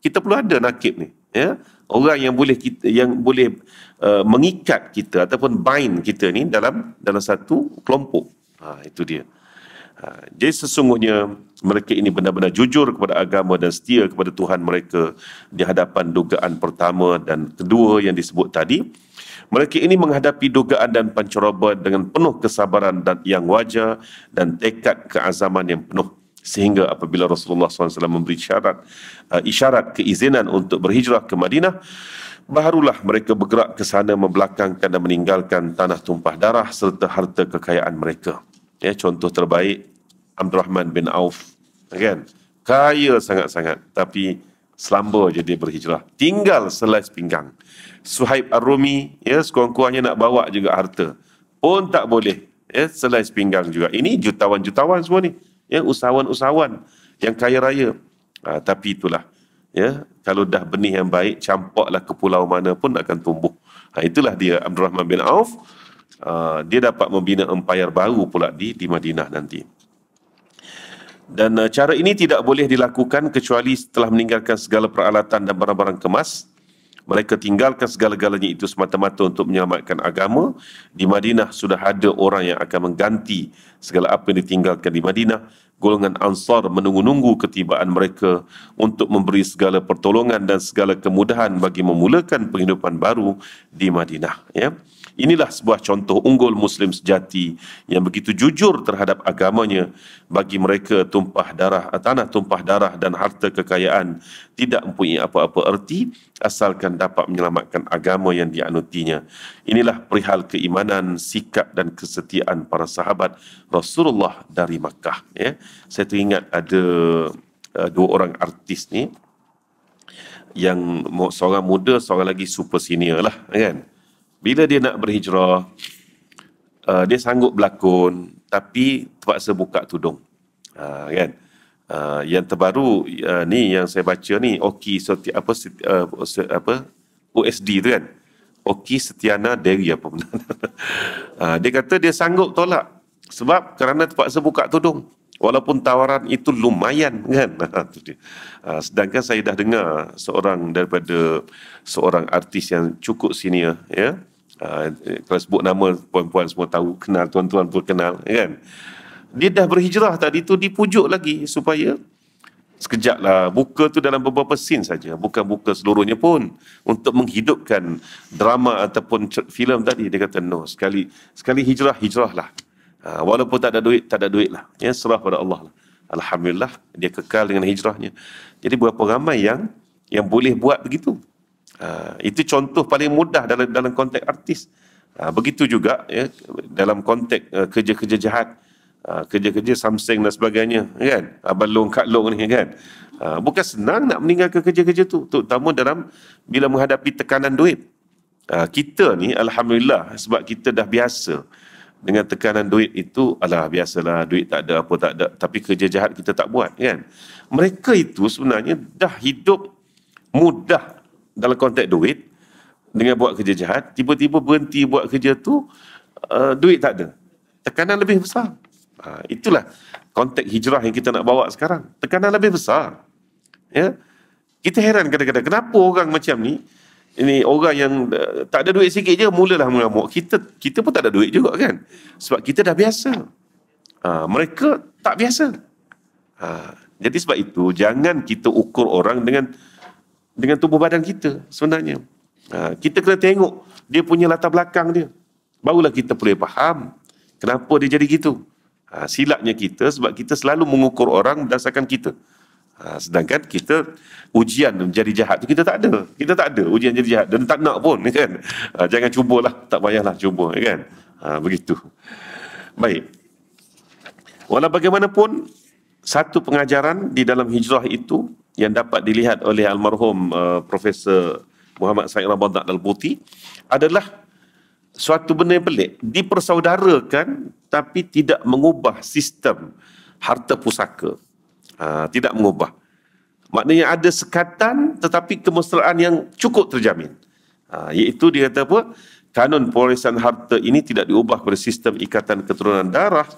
Kita perlu ada nakib ni. Ya. Orang yang boleh kita, yang boleh uh, mengikat kita ataupun bind kita ni dalam dalam satu kelompok. Ha, itu dia jadi sesungguhnya mereka ini benar-benar jujur kepada agama dan setia kepada Tuhan mereka di hadapan dugaan pertama dan kedua yang disebut tadi. Mereka ini menghadapi dugaan dan pencerobohan dengan penuh kesabaran dan yang wajar dan tekad keazaman yang penuh sehingga apabila Rasulullah SAW memberi syarat uh, isyarat keizinan untuk berhijrah ke Madinah barulah mereka bergerak ke sana membelakangkan dan meninggalkan tanah tumpah darah serta harta kekayaan mereka ya contoh terbaik Abdul Rahman bin Auf kan kaya sangat-sangat tapi selamba je dia berhijrah tinggal selais pinggang Suhaib Ar-Rumi ya sekurang-kurangnya nak bawa juga harta pun tak boleh ya selais pinggang juga ini jutawan-jutawan semua ni ya usahawan-usahawan yang kaya raya ha, tapi itulah ya kalau dah benih yang baik campaklah ke pulau mana pun akan tumbuh ha, itulah dia Abdul Rahman bin Auf Ah, dia dapat membina empayar baru pula di di Madinah nanti. Dan uh, cara ini tidak boleh dilakukan kecuali setelah meninggalkan segala peralatan dan barang-barang kemas. Mereka tinggalkan segala-galanya itu semata-mata untuk menyelamatkan agama. Di Madinah sudah ada orang yang akan mengganti segala apa yang ditinggalkan di Madinah. Golongan Ansar menunggu-nunggu ketibaan mereka untuk memberi segala pertolongan dan segala kemudahan bagi memulakan penghidupan baru di Madinah. Ya. Yeah. Inilah sebuah contoh unggul Muslim sejati yang begitu jujur terhadap agamanya bagi mereka tumpah darah, eh, tanah tumpah darah dan harta kekayaan tidak mempunyai apa-apa erti asalkan dapat menyelamatkan agama yang dianutinya. Inilah perihal keimanan, sikap dan kesetiaan para sahabat Rasulullah dari Makkah. Ya. Saya teringat ada uh, dua orang artis ni yang seorang muda, seorang lagi super senior lah kan bila dia nak berhijrah uh, dia sanggup berlakon tapi terpaksa buka tudung uh, kan uh, yang terbaru uh, ni yang saya baca ni Oki Seti apa seti, uh, se, apa USD tu kan Oki Setiana Dewi apa benda uh, dia kata dia sanggup tolak sebab kerana terpaksa buka tudung walaupun tawaran itu lumayan kan uh, sedangkan saya dah dengar seorang daripada seorang artis yang cukup senior ya yeah? Ah, eh, kalau sebut nama puan-puan semua tahu kenal tuan-tuan pun kenal ya kan dia dah berhijrah tadi tu dipujuk lagi supaya sekejaplah buka tu dalam beberapa scene saja bukan buka seluruhnya pun untuk menghidupkan drama ataupun filem tadi dia kata no sekali sekali hijrah hijrahlah. lah walaupun tak ada duit tak ada duit lah ya serah pada Allah lah Alhamdulillah dia kekal dengan hijrahnya jadi berapa ramai yang yang boleh buat begitu Ha, itu contoh paling mudah dalam dalam konteks artis. Ha, begitu juga ya, dalam konteks uh, kerja-kerja jahat. Ha, kerja-kerja samseng dan sebagainya kan abang long kak long ni kan ha, bukan senang nak meninggalkan kerja-kerja tu terutama dalam bila menghadapi tekanan duit ha, kita ni Alhamdulillah sebab kita dah biasa dengan tekanan duit itu alah biasalah duit tak ada apa tak ada tapi kerja jahat kita tak buat kan mereka itu sebenarnya dah hidup mudah dalam konteks duit dengan buat kerja jahat, tiba-tiba berhenti buat kerja tu uh, duit tak ada. Tekanan lebih besar. Uh, itulah konteks hijrah yang kita nak bawa sekarang. Tekanan lebih besar. Ya. Kita heran kadang-kadang kenapa orang macam ni ini orang yang uh, tak ada duit sikit je mulalah mengamuk. Kita kita pun tak ada duit juga kan. Sebab kita dah biasa. Uh, mereka tak biasa. Uh, jadi sebab itu jangan kita ukur orang dengan dengan tubuh badan kita sebenarnya. Ha, kita kena tengok dia punya latar belakang dia. Barulah kita boleh faham kenapa dia jadi gitu. Ha, silapnya kita sebab kita selalu mengukur orang berdasarkan kita. Ha, sedangkan kita ujian menjadi jahat tu kita tak ada. Kita tak ada ujian jadi jahat dan tak nak pun kan. Ha, jangan cubalah, tak payahlah cuba kan. Ha, begitu. Baik. Walau bagaimanapun satu pengajaran di dalam hijrah itu yang dapat dilihat oleh almarhum uh, Profesor Muhammad Said Ramadan Al-Buti adalah suatu benda yang pelik. Dipersaudarakan tapi tidak mengubah sistem harta pusaka. Uh, tidak mengubah. Maknanya ada sekatan tetapi kemesraan yang cukup terjamin. Uh, iaitu dia kata apa? Kanun pewarisan harta ini tidak diubah pada sistem ikatan keturunan darah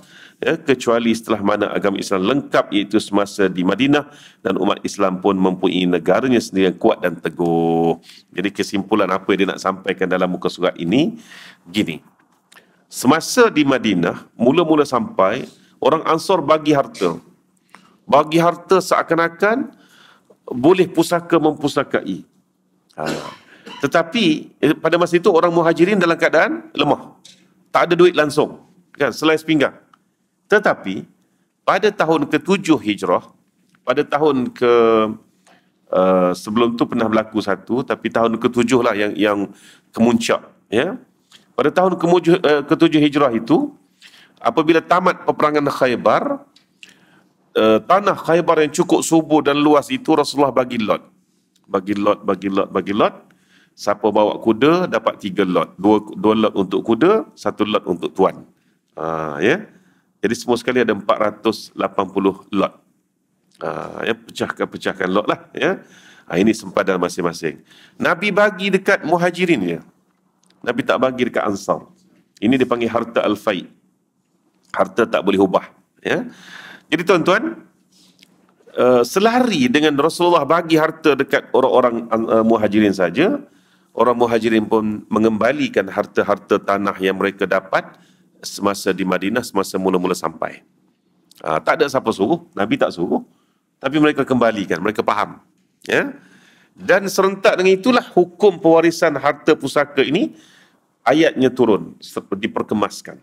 ya, kecuali setelah mana agama Islam lengkap iaitu semasa di Madinah dan umat Islam pun mempunyai negaranya sendiri yang kuat dan teguh. Jadi kesimpulan apa yang dia nak sampaikan dalam muka surat ini, gini. Semasa di Madinah, mula-mula sampai, orang ansor bagi harta. Bagi harta seakan-akan boleh pusaka mempusakai. Ha. Tetapi eh, pada masa itu orang muhajirin dalam keadaan lemah. Tak ada duit langsung. Kan? selain sepinggang. Tetapi pada tahun ke-7 Hijrah, pada tahun ke uh, sebelum tu pernah berlaku satu tapi tahun ke-7 lah yang yang kemuncak ya. Pada tahun ke-7 uh, ke Hijrah itu apabila tamat peperangan Khaybar Uh, tanah Khaybar yang cukup subur dan luas itu Rasulullah bagi lot. Bagi lot, bagi lot, bagi lot. Siapa bawa kuda dapat tiga lot. Dua, dua lot untuk kuda, satu lot untuk tuan. Uh, ah, yeah? ya. Jadi semua sekali ada 480 lot. Ha, ya, pecahkan-pecahkan lot lah. Ya. Ha, ini sempadan masing-masing. Nabi bagi dekat muhajirin dia. Nabi tak bagi dekat ansar. Ini dipanggil harta al-faid. Harta tak boleh ubah. Ya. Jadi tuan-tuan, uh, selari dengan Rasulullah bagi harta dekat orang-orang uh, muhajirin saja, orang muhajirin pun mengembalikan harta-harta tanah yang mereka dapat semasa di Madinah, semasa mula-mula sampai. Ha, tak ada siapa suruh, Nabi tak suruh. Tapi mereka kembalikan, mereka faham. Ya? Dan serentak dengan itulah hukum pewarisan harta pusaka ini, ayatnya turun, diperkemaskan.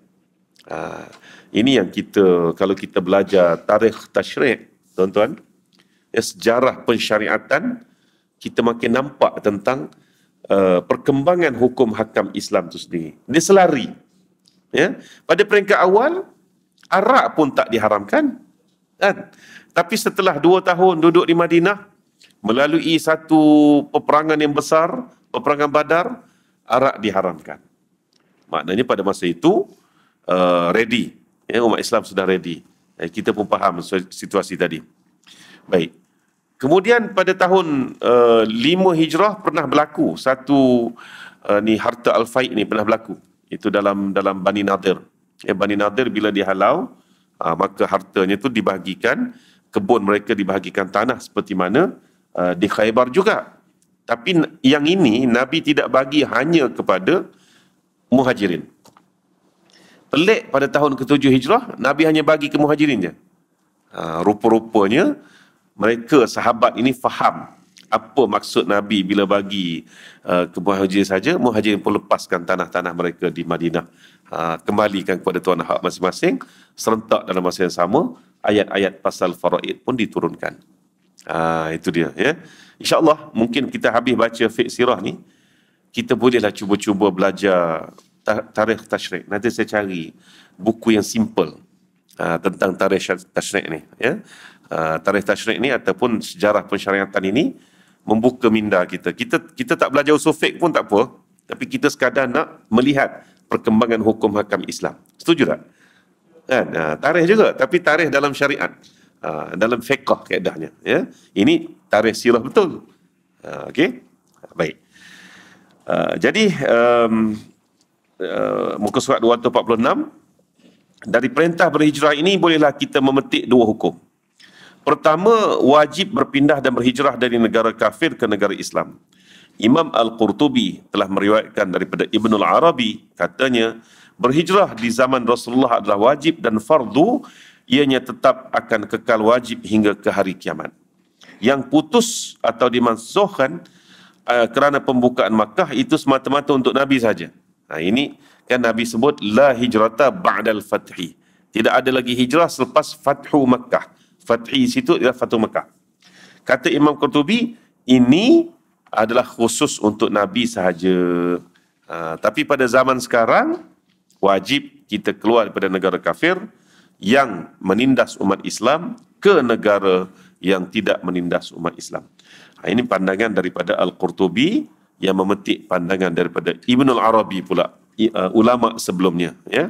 Ha, ini yang kita, kalau kita belajar tarikh tashrik, tuan-tuan, ya, sejarah pensyariatan, kita makin nampak tentang uh, perkembangan hukum hakam Islam itu sendiri. Dia selari. Ya. Pada peringkat awal, arak pun tak diharamkan. Kan? Tapi setelah dua tahun duduk di Madinah, melalui satu peperangan yang besar, peperangan badar, arak diharamkan. Maknanya pada masa itu, uh, ready. Ya, umat Islam sudah ready. Ya, kita pun faham situasi tadi. Baik. Kemudian pada tahun uh, eh, 5 Hijrah pernah berlaku satu uh, ni harta al-faid ni pernah berlaku itu dalam dalam Bani Nadir. Ya, Bani Nadir bila dihalau, uh, maka hartanya itu dibahagikan, kebun mereka dibahagikan tanah seperti mana uh, di Khaybar juga. Tapi yang ini Nabi tidak bagi hanya kepada muhajirin. Pelik pada tahun ke-7 Hijrah, Nabi hanya bagi ke muhajirin je. Uh, ah, rupa-rupanya mereka sahabat ini faham apa maksud Nabi bila bagi uh, ke Muhajirin saja Muhajirin pun lepaskan tanah-tanah mereka di Madinah uh, kembalikan kepada tuan hak masing-masing serentak dalam masa yang sama ayat-ayat pasal faraid pun diturunkan uh, itu dia ya insyaallah mungkin kita habis baca fiqh sirah ni kita bolehlah cuba-cuba belajar tarikh tashrik nanti saya cari buku yang simple uh, tentang tarikh tashrik ni ya Uh, tarikh tashrik ni ataupun sejarah pensyariatan ini uh, membuka minda kita. Kita kita tak belajar usul fiqh pun tak apa, tapi kita sekadar nak melihat perkembangan hukum hakam Islam. Setuju tak? Kan? Ha, tarikh juga, tapi tarikh dalam syariat. Ha, dalam fiqh keadaannya. Ya? Ini tarikh sirah betul. Ha, Okey? Baik. Ha, jadi, um, uh, muka surat 246, dari perintah berhijrah ini, bolehlah kita memetik dua hukum. Pertama, wajib berpindah dan berhijrah dari negara kafir ke negara Islam. Imam Al-Qurtubi telah meriwayatkan daripada Ibn Al-Arabi, katanya, berhijrah di zaman Rasulullah adalah wajib dan fardu, ianya tetap akan kekal wajib hingga ke hari kiamat. Yang putus atau dimansuhkan uh, kerana pembukaan Makkah itu semata-mata untuk Nabi saja. Nah ini kan Nabi sebut la hijrata ba'dal fathi. Tidak ada lagi hijrah selepas fathu Makkah. Fatih situ ialah Fatu Mekah. Kata Imam Qurtubi, ini adalah khusus untuk Nabi sahaja. Ha, tapi pada zaman sekarang, wajib kita keluar daripada negara kafir yang menindas umat Islam ke negara yang tidak menindas umat Islam. Ha, ini pandangan daripada Al-Qurtubi yang memetik pandangan daripada Ibn Al-Arabi pula, uh, ulama sebelumnya. Ya. Yeah.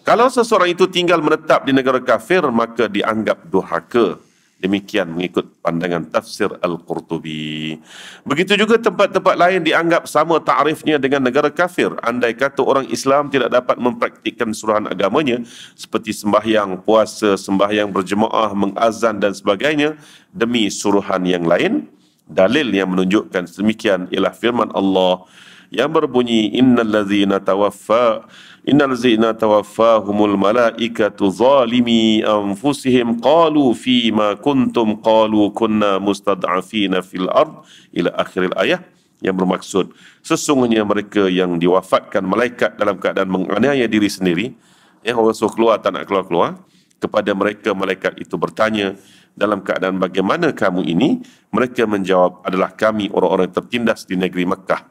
Kalau seseorang itu tinggal menetap di negara kafir, maka dianggap durhaka. Demikian mengikut pandangan tafsir Al-Qurtubi. Begitu juga tempat-tempat lain dianggap sama ta'rifnya dengan negara kafir. Andai kata orang Islam tidak dapat mempraktikkan suruhan agamanya seperti sembahyang, puasa, sembahyang berjemaah, mengazan dan sebagainya demi suruhan yang lain. Dalil yang menunjukkan demikian ialah firman Allah yang berbunyi innal ladzina tawaffa Innal zina tawaffahumul malaikatu zalimi anfusihim qalu fi ma kuntum qalu kunna mustad'afina fil ard ila akhiril ayah yang bermaksud sesungguhnya mereka yang diwafatkan malaikat dalam keadaan menganiaya diri sendiri Yang eh, orang suruh keluar tak nak keluar-keluar kepada mereka malaikat itu bertanya dalam keadaan bagaimana kamu ini mereka menjawab adalah kami orang-orang tertindas di negeri Mekah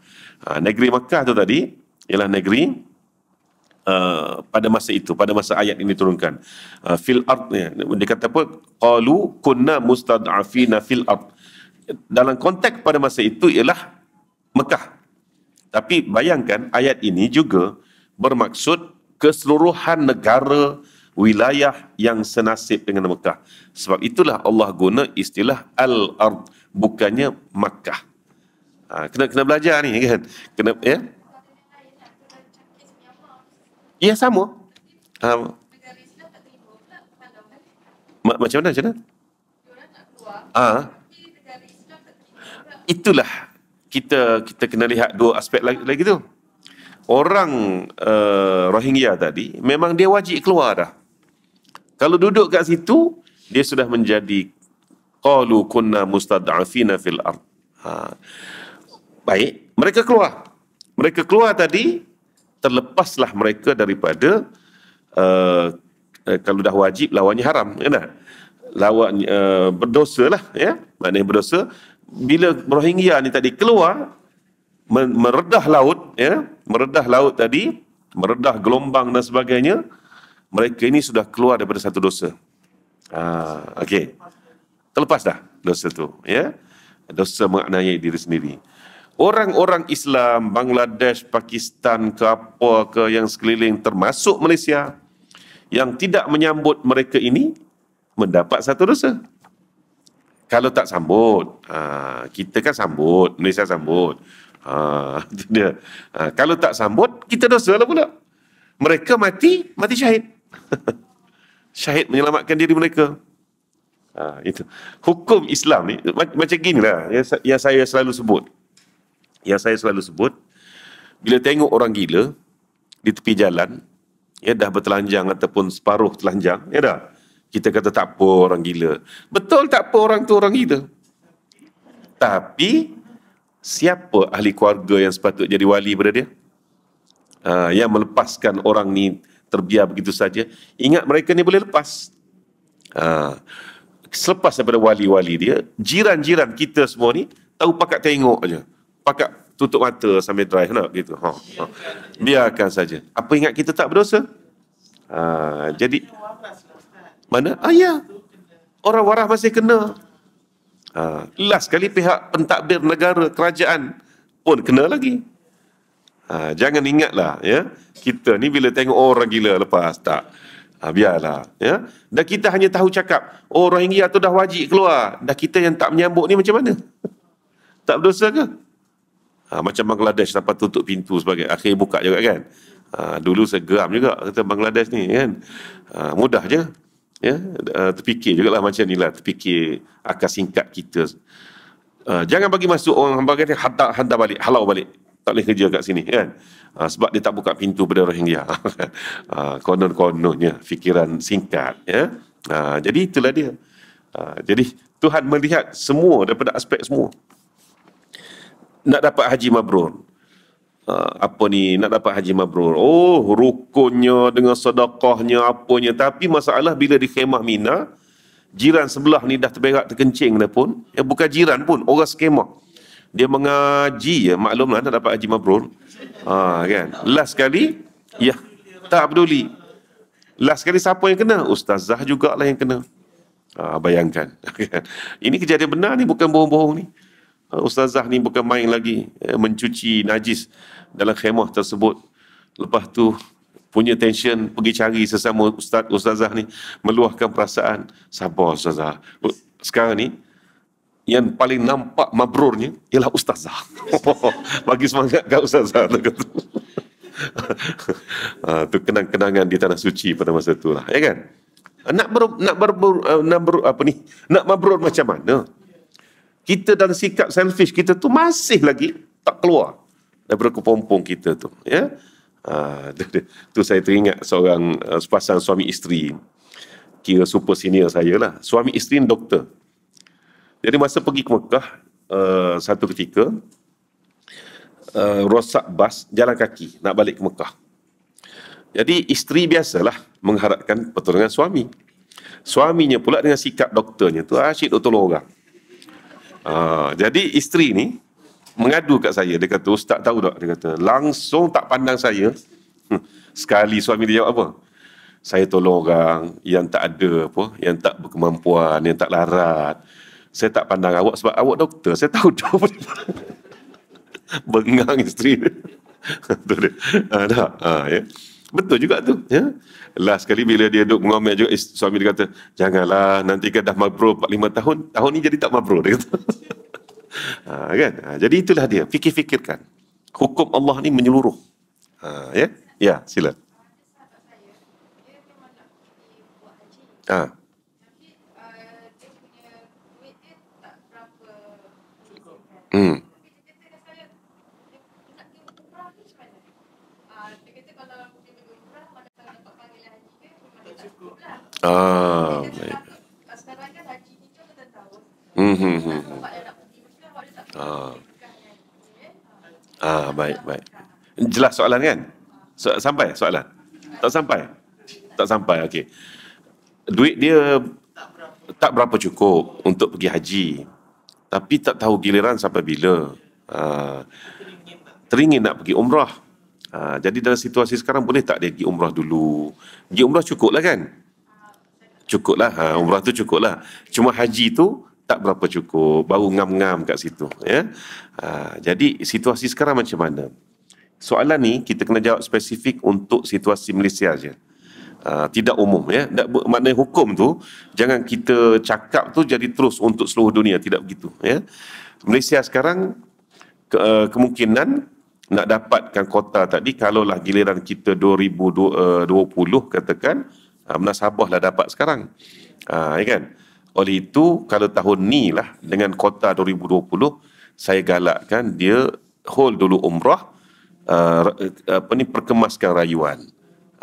ha, negeri Mekah tu tadi ialah negeri Uh, pada masa itu pada masa ayat ini turunkan uh, fil ard ya dia kata apa qalu kunna mustad'afina fil ard dalam konteks pada masa itu ialah Mekah tapi bayangkan ayat ini juga bermaksud keseluruhan negara wilayah yang senasib dengan Mekah sebab itulah Allah guna istilah al ard bukannya Mekah ha, ah, kena kena belajar ni kan kena ya Ya sama. Um, ma- macam mana macam mana? Ah. Itulah kita kita kena lihat dua aspek lagi, lagi tu. Orang uh, Rohingya tadi memang dia wajib keluar dah. Kalau duduk kat situ dia sudah menjadi qalu kunna mustad'afina fil ard. Ha. Baik, mereka keluar. Mereka keluar tadi terlepaslah mereka daripada uh, eh, kalau dah wajib lawannya haram kan lawan uh, berdosa lah ya maknanya berdosa bila rohingya ni tadi keluar meredah laut ya meredah laut tadi meredah gelombang dan sebagainya mereka ini sudah keluar daripada satu dosa ah okey terlepas dah dosa tu ya dosa mengenai diri sendiri orang-orang Islam Bangladesh, Pakistan ke apa ke yang sekeliling termasuk Malaysia yang tidak menyambut mereka ini mendapat satu dosa. Kalau tak sambut, ha, kita kan sambut, Malaysia sambut. Ha, ha, kalau tak sambut, kita dosa lah pula. Mereka mati, mati syahid. syahid menyelamatkan diri mereka. itu. Hukum Islam ni, macam ginilah yang saya selalu sebut yang saya selalu sebut bila tengok orang gila di tepi jalan ya dah bertelanjang ataupun separuh telanjang ya dah kita kata tak apa orang gila betul tak apa orang tu orang gila tapi siapa ahli keluarga yang sepatutnya jadi wali pada dia ha, yang melepaskan orang ni terbiar begitu saja ingat mereka ni boleh lepas ha, selepas daripada wali-wali dia jiran-jiran kita semua ni tahu pakat tengok aja pakai tutup mata sambil drive nak gitu. Ha, ha. Biarkan saja. Apa ingat kita tak berdosa? Ha, jadi mana? Ah ya. Orang waras masih kena. Ha, last kali pihak pentadbir negara kerajaan pun kena lagi. Ha, jangan ingatlah ya. Kita ni bila tengok oh, orang gila lepas tak. Ha, biarlah ya. Dan kita hanya tahu cakap oh, orang India tu dah wajib keluar. Dah kita yang tak menyambut ni macam mana? Tak berdosa ke? Ha, macam Bangladesh dapat tutup pintu sebagai akhir buka juga kan. Ha, dulu saya geram juga kata Bangladesh ni kan. Ha, mudah je. Ya, uh, terfikir juga lah macam ni lah terfikir akal singkat kita. Uh, jangan bagi masuk orang hamba kata hantar, hantar balik, halau balik. Tak boleh kerja kat sini kan. Uh, sebab dia tak buka pintu pada Rohingya. uh, konon-kononnya fikiran singkat. Ya. Uh, jadi itulah dia. Uh, jadi Tuhan melihat semua daripada aspek semua nak dapat haji mabrur. Ha, apa ni nak dapat haji mabrur. Oh rukunnya dengan sedekahnya apanya. Tapi masalah bila di khemah Mina, jiran sebelah ni dah terberak terkencing dah pun. Ya, bukan jiran pun, orang skema. Dia mengaji ya, maklumlah nak dapat haji mabrur. Ha, kan. Last sekali, ya tak peduli. Last sekali siapa yang kena? Ustazah jugalah yang kena. Ha, bayangkan. Ini kejadian benar ni, bukan bohong-bohong ni. Uh, ustazah ni bukan main lagi uh, mencuci najis dalam khemah tersebut. Lepas tu punya tension pergi cari sesama ustaz ustazah ni meluahkan perasaan sabar ustazah. Uh, sekarang ni yang paling nampak mabrurnya ialah ustazah. Bagi semangat kat ustazah tu. Itu ah, tu kenang-kenangan di tanah suci pada masa itulah, ya kan? Nak ber, nak ber, nak ber, apa ni? Nak mabrur macam mana? kita dalam sikap selfish kita tu masih lagi tak keluar daripada kepompong kita tu ya uh, tu saya teringat seorang uh, sepasang suami isteri kira super senior saya lah suami isteri doktor jadi masa pergi ke Mekah uh, satu ketika uh, rosak bas jalan kaki nak balik ke Mekah jadi isteri biasalah mengharapkan pertolongan suami suaminya pula dengan sikap doktornya tu asyik tolong orang Uh, jadi isteri ni mengadu kat saya. Dia kata, ustaz tahu tak? Dia kata, langsung tak pandang saya. Hmm. Sekali suami dia jawab apa? Saya tolong orang yang tak ada apa, yang tak berkemampuan, yang tak larat. Saya tak pandang awak sebab awak doktor. Saya tahu tahu. Bengang isteri dia. Ada. Ah, ah, ya. Betul juga tu. Ya? Last kali bila dia duduk mengomel juga, suami dia kata, janganlah nanti kan dah mabrur 4-5 tahun, tahun ni jadi tak mabrur. Dia kata. ha, kan? Ha, jadi itulah dia. Fikir-fikirkan. Hukum Allah ni menyeluruh. Ha, ya? ya, sila. Ha. Eh, hmm. Ah, baik. Hmm, hmm, hmm. Ah. Ah, baik, baik. Jelas soalan kan? So, sampai soalan? Tak sampai. Tak sampai, okey. Duit dia tak berapa cukup untuk pergi haji. Tapi tak tahu giliran sampai bila. Ah. Teringin nak pergi umrah. Ah, jadi dalam situasi sekarang boleh tak dia pergi umrah dulu? Pergi umrah cukup lah kan? cukup lah ha, umrah tu cukup lah cuma haji tu tak berapa cukup baru ngam-ngam kat situ ya ha, jadi situasi sekarang macam mana soalan ni kita kena jawab spesifik untuk situasi Malaysia saja ha, tidak umum ya tak, maknanya hukum tu jangan kita cakap tu jadi terus untuk seluruh dunia tidak begitu ya Malaysia sekarang ke, eh, kemungkinan nak dapatkan kota tadi kalaulah giliran kita 2020 eh, katakan ha, munasabah lah dapat sekarang. Ha, ya kan? Oleh itu, kalau tahun ni lah dengan kota 2020, saya galakkan dia hold dulu umrah, uh, apa ni, perkemaskan rayuan.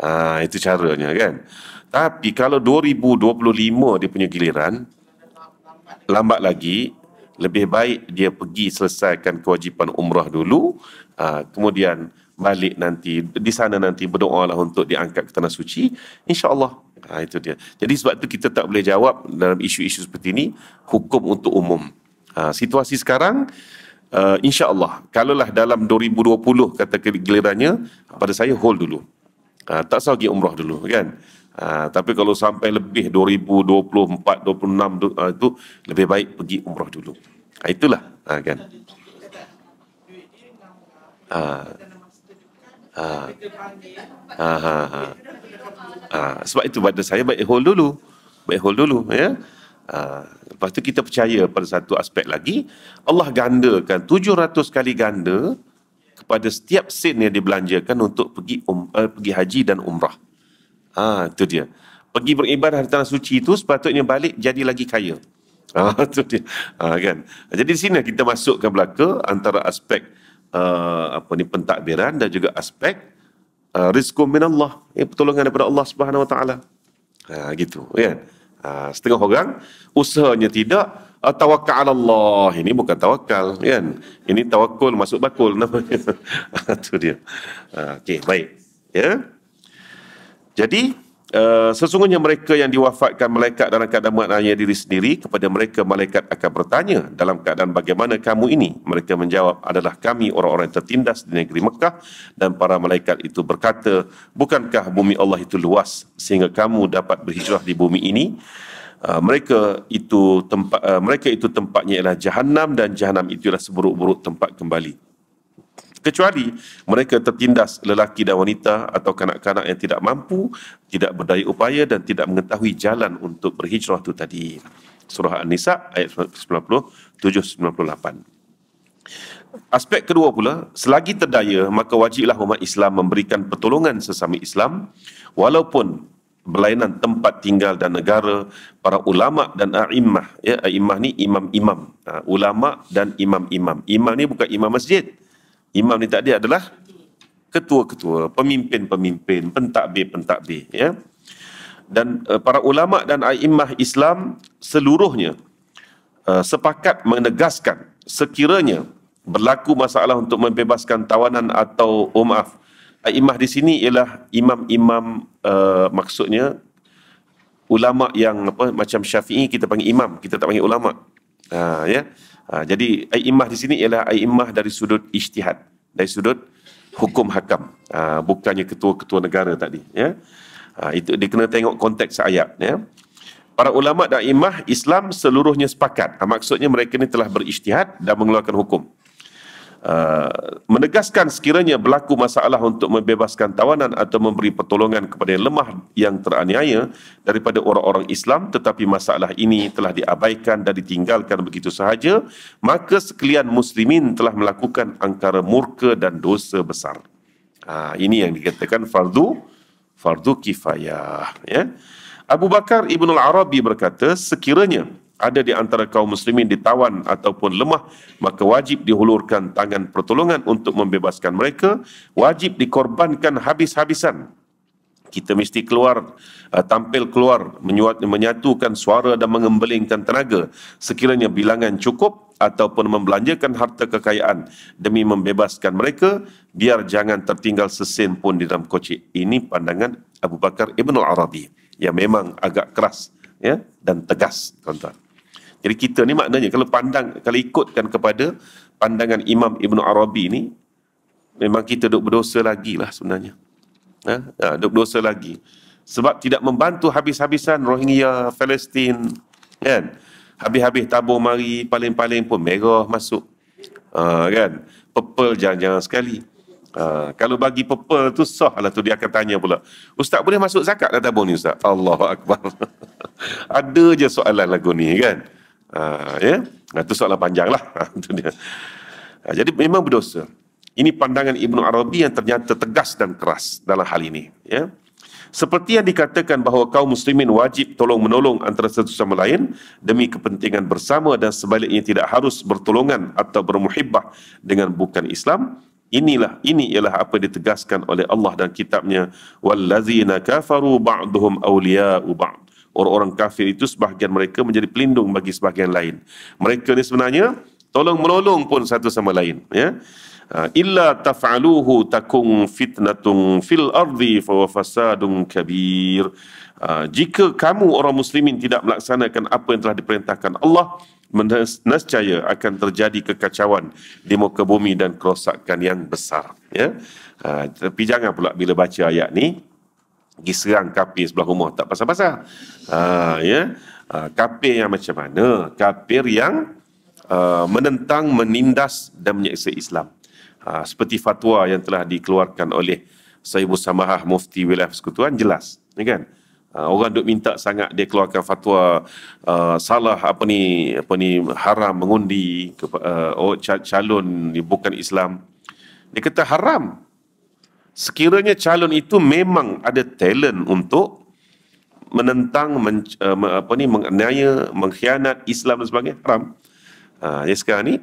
Ha, itu caranya kan. Tapi kalau 2025 dia punya giliran, lambat lagi, lebih baik dia pergi selesaikan kewajipan umrah dulu, uh, kemudian balik nanti di sana nanti berdoa lah untuk diangkat ke tanah suci insyaAllah ha, itu dia jadi sebab tu kita tak boleh jawab dalam isu-isu seperti ini hukum untuk umum ha, situasi sekarang uh, insyaAllah kalaulah dalam 2020 kata gelirannya, pada saya hold dulu ha, tak lagi umrah dulu kan Uh, tapi kalau sampai lebih 2024, 2026 ha, itu lebih baik pergi umrah dulu. Uh, itulah uh, kan. Uh, Ha. Ha, ha, ha. ha. Sebab itu pada saya baik hold dulu. Baik hold dulu. Ya. Ha. Lepas tu kita percaya pada satu aspek lagi. Allah gandakan 700 kali ganda kepada setiap sen yang dibelanjakan untuk pergi um, uh, pergi haji dan umrah. Ha, itu dia. Pergi beribadah di tanah suci itu sepatutnya balik jadi lagi kaya. Ha, itu dia. Ha, kan? Jadi di sini kita masukkan belaka antara aspek uh, apa ni pentadbiran dan juga aspek uh, rizqu minallah ya, pertolongan daripada Allah Subhanahu wa taala. Ha gitu ya kan. Ha, setengah orang usahanya tidak uh, tawakal Allah. Ini bukan tawakal ya kan. Ini tawakul masuk bakul namanya. Itu ah, dia. Ha, okay, baik. Ya. Jadi Eh, sesungguhnya mereka yang diwafatkan malaikat dalam keadaan menanya diri sendiri kepada mereka malaikat akan bertanya dalam keadaan bagaimana kamu ini mereka menjawab adalah kami orang-orang tertindas di negeri Mekah dan para malaikat itu berkata bukankah bumi Allah itu luas sehingga kamu dapat berhijrah di bumi ini Uh, mereka itu tempat uh, eh, mereka itu tempatnya ialah jahanam dan jahanam itulah seburuk-buruk tempat kembali kecuali mereka tertindas lelaki dan wanita atau kanak-kanak yang tidak mampu, tidak berdaya upaya dan tidak mengetahui jalan untuk berhijrah itu tadi. Surah An-Nisa ayat 97-98. Aspek kedua pula, selagi terdaya, maka wajiblah umat Islam memberikan pertolongan sesama Islam walaupun berlainan tempat tinggal dan negara para ulama dan a'immah ya a'immah ni imam-imam uh, ulama dan imam-imam imam ni bukan imam masjid imam ni tadi adalah ketua-ketua, pemimpin-pemimpin, pentadbir-pentadbir. Ya. Dan uh, para ulama dan aimah Islam seluruhnya uh, sepakat menegaskan sekiranya berlaku masalah untuk membebaskan tawanan atau oh maaf, aimah di sini ialah imam-imam uh, maksudnya ulama yang apa macam Syafi'i kita panggil imam, kita tak panggil ulama. Uh, ya. Ha, jadi aimah di sini ialah aimah dari sudut ijtihad, dari sudut hukum hakam. Ha, bukannya ketua-ketua negara tadi, ya. Ha, itu dia kena tengok konteks ayat, ya. Para ulama dan imah Islam seluruhnya sepakat. Ha, maksudnya mereka ini telah berijtihad dan mengeluarkan hukum. Uh, menegaskan sekiranya berlaku masalah untuk membebaskan tawanan atau memberi pertolongan kepada yang lemah yang teraniaya daripada orang-orang Islam tetapi masalah ini telah diabaikan dan ditinggalkan begitu sahaja maka sekalian muslimin telah melakukan angkara murka dan dosa besar ha, ini yang dikatakan fardu fardu kifayah ya Abu Bakar Ibn Al-Arabi berkata, sekiranya ada di antara kaum muslimin ditawan ataupun lemah maka wajib dihulurkan tangan pertolongan untuk membebaskan mereka wajib dikorbankan habis-habisan kita mesti keluar eh, tampil keluar menyatukan suara dan mengembelingkan tenaga sekiranya bilangan cukup ataupun membelanjakan harta kekayaan demi membebaskan mereka biar jangan tertinggal sesen pun di dalam kocik ini pandangan Abu Bakar Ibn Al-Arabi yang memang agak keras ya dan tegas tuan-tuan jadi kita ni maknanya kalau pandang kalau ikutkan kepada pandangan Imam Ibn Arabi ni memang kita duk berdosa lagi lah sebenarnya. Ha? ha duk berdosa lagi. Sebab tidak membantu habis-habisan Rohingya, Palestin kan. Habis-habis tabuh mari paling-paling pun merah masuk. Ha, kan. Purple jangan-jangan sekali. Ha, kalau bagi purple tu sah lah tu dia akan tanya pula. Ustaz boleh masuk zakat dah tabung ni Ustaz? Allah Akbar. Ada je soalan lagu ni kan. Ah, ya nah, itu soalan panjang lah itu dia ah, jadi memang berdosa ini pandangan Ibnu Arabi yang ternyata tegas dan keras dalam hal ini ya seperti yang dikatakan bahawa kaum muslimin wajib tolong-menolong antara satu sama lain demi kepentingan bersama dan sebaliknya tidak harus bertolongan atau bermuhibbah dengan bukan Islam, inilah ini ialah apa ditegaskan oleh Allah dan kitabnya wallazina kafaru ba'dhum awliya'u ba'd orang-orang kafir itu sebahagian mereka menjadi pelindung bagi sebahagian lain. Mereka ni sebenarnya tolong menolong pun satu sama lain. Ya. Ah, illa taf'aluhu takung fitnatung fil ardi fa fasadun kabir. Ah, jika kamu orang muslimin tidak melaksanakan apa yang telah diperintahkan Allah, nescaya akan terjadi kekacauan di muka bumi dan kerosakan yang besar. Ya. Ah, tapi jangan pula bila baca ayat ni, pergi serang kafir sebelah rumah tak pasal-pasal. Ha, ya. Ha, ah, kafir yang macam mana? kapi yang uh, menentang, menindas dan menyeksa Islam. Ha, seperti fatwa yang telah dikeluarkan oleh Sayyid Samahah Mufti Wilayah Persekutuan jelas. Ya kan? orang duk minta sangat dia keluarkan fatwa uh, salah apa ni apa ni haram mengundi uh, oh calon bukan Islam dia kata haram sekiranya calon itu memang ada talent untuk menentang men, uh, apa ni menganiaya mengkhianat Islam dan sebagainya haram. Ha, jadi sekarang ni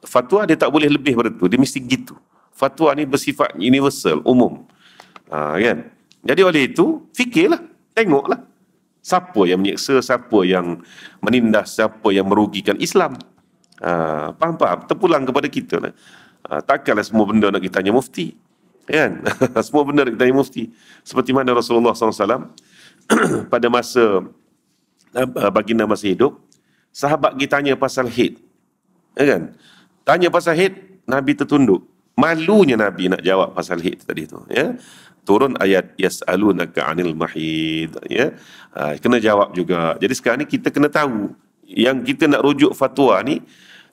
fatwa dia tak boleh lebih daripada tu. Dia mesti gitu. Fatwa ni bersifat universal, umum. Ha, kan? Jadi oleh itu fikirlah, tengoklah siapa yang menyiksa, siapa yang menindas, siapa yang merugikan Islam. Ha, faham faham terpulang kepada kita. Lah. Ha, takkanlah semua benda nak kita tanya mufti. Kan? Semua benda kita tanya mufti. Seperti mana Rasulullah SAW pada masa uh, baginda masih hidup, sahabat kita tanya pasal hid. Ya kan? Tanya pasal hid, Nabi tertunduk. Malunya Nabi nak jawab pasal hid tadi tu. Ya? Turun ayat yas'alunaka anil mahid. Ya? Ah, kena jawab juga. Jadi sekarang ni kita kena tahu yang kita nak rujuk fatwa ni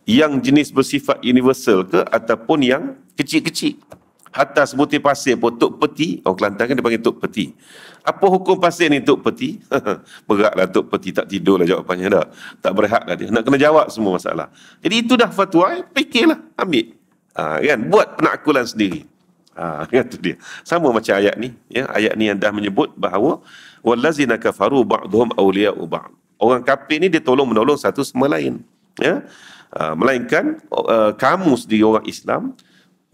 yang jenis bersifat universal ke ataupun yang kecil-kecil hatta sebutir pasir pun tuk peti orang Kelantan kan dia panggil tuk peti apa hukum pasir ni tuk peti beratlah tuk peti tak tidur lah jawapannya dah tak berhak lah dia nak kena jawab semua masalah jadi itu dah fatwa pikirlah eh, ambil ha, kan buat penakulan sendiri ha, itu kan dia sama macam ayat ni ya ayat ni yang dah menyebut bahawa wallazina kafaru ba'dhum awliya'u ba'd orang kafir ni dia tolong menolong satu sama lain ya Uh, melainkan uh, kamu sendiri orang Islam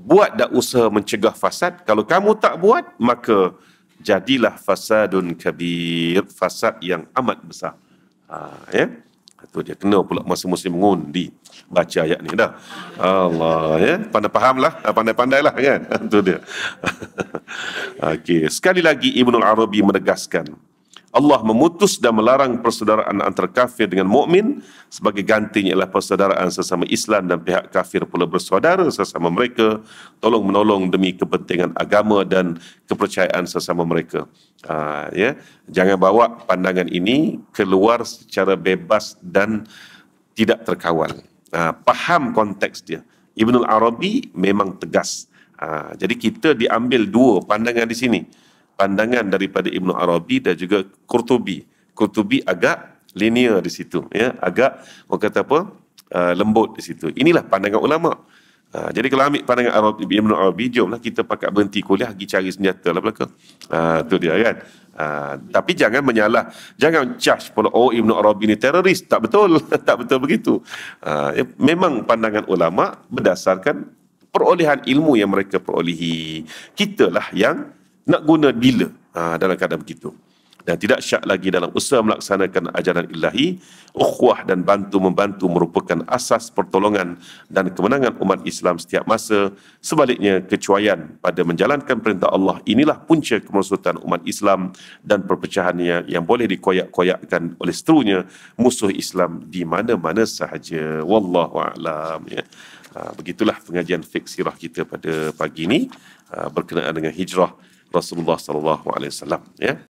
buat dah usaha mencegah fasad. Kalau kamu tak buat, maka jadilah fasadun kabir, fasad yang amat besar. Ha, ya. Itu dia kena pula masa musim mengundi baca ayat ni dah. Allah ya, pandai lah eh, pandai pandai lah kan. Itu dia. okay sekali lagi Ibnu Arabi menegaskan Allah memutus dan melarang persaudaraan antara kafir dengan mukmin sebagai gantinya ialah persaudaraan sesama Islam dan pihak kafir pula bersaudara sesama mereka tolong menolong demi kepentingan agama dan kepercayaan sesama mereka ha, ya jangan bawa pandangan ini keluar secara bebas dan tidak terkawal ha, faham konteks dia Ibnul Arabi memang tegas ha, jadi kita diambil dua pandangan di sini pandangan daripada Ibnu Arabi dan juga Qurtubi. Qurtubi agak linear di situ ya, agak orang kata apa? Uh, lembut di situ. Inilah pandangan ulama. Uh, jadi kalau ambil pandangan Arabi, Ibn Arabi, jomlah kita pakai berhenti kuliah, pergi cari senjata lah belakang. Itu uh, dia kan. Uh, tapi jangan menyalah, jangan charge pula, oh Ibn Arabi ni teroris. Tak betul, tak betul begitu. Uh, ya, memang pandangan ulama berdasarkan perolehan ilmu yang mereka perolehi. Kitalah yang nak guna bila ha, dalam keadaan begitu dan tidak syak lagi dalam usaha melaksanakan ajaran ilahi ukhwah dan bantu-membantu merupakan asas pertolongan dan kemenangan umat Islam setiap masa sebaliknya kecuaian pada menjalankan perintah Allah inilah punca kemasutan umat Islam dan perpecahannya yang boleh dikoyak-koyakkan oleh seterunya musuh Islam di mana-mana sahaja Wallahu Wallahu'alam ya. Ha, begitulah pengajian fiksirah kita pada pagi ini ha, berkenaan dengan hijrah Rasulullah sallallahu alaihi wasallam ya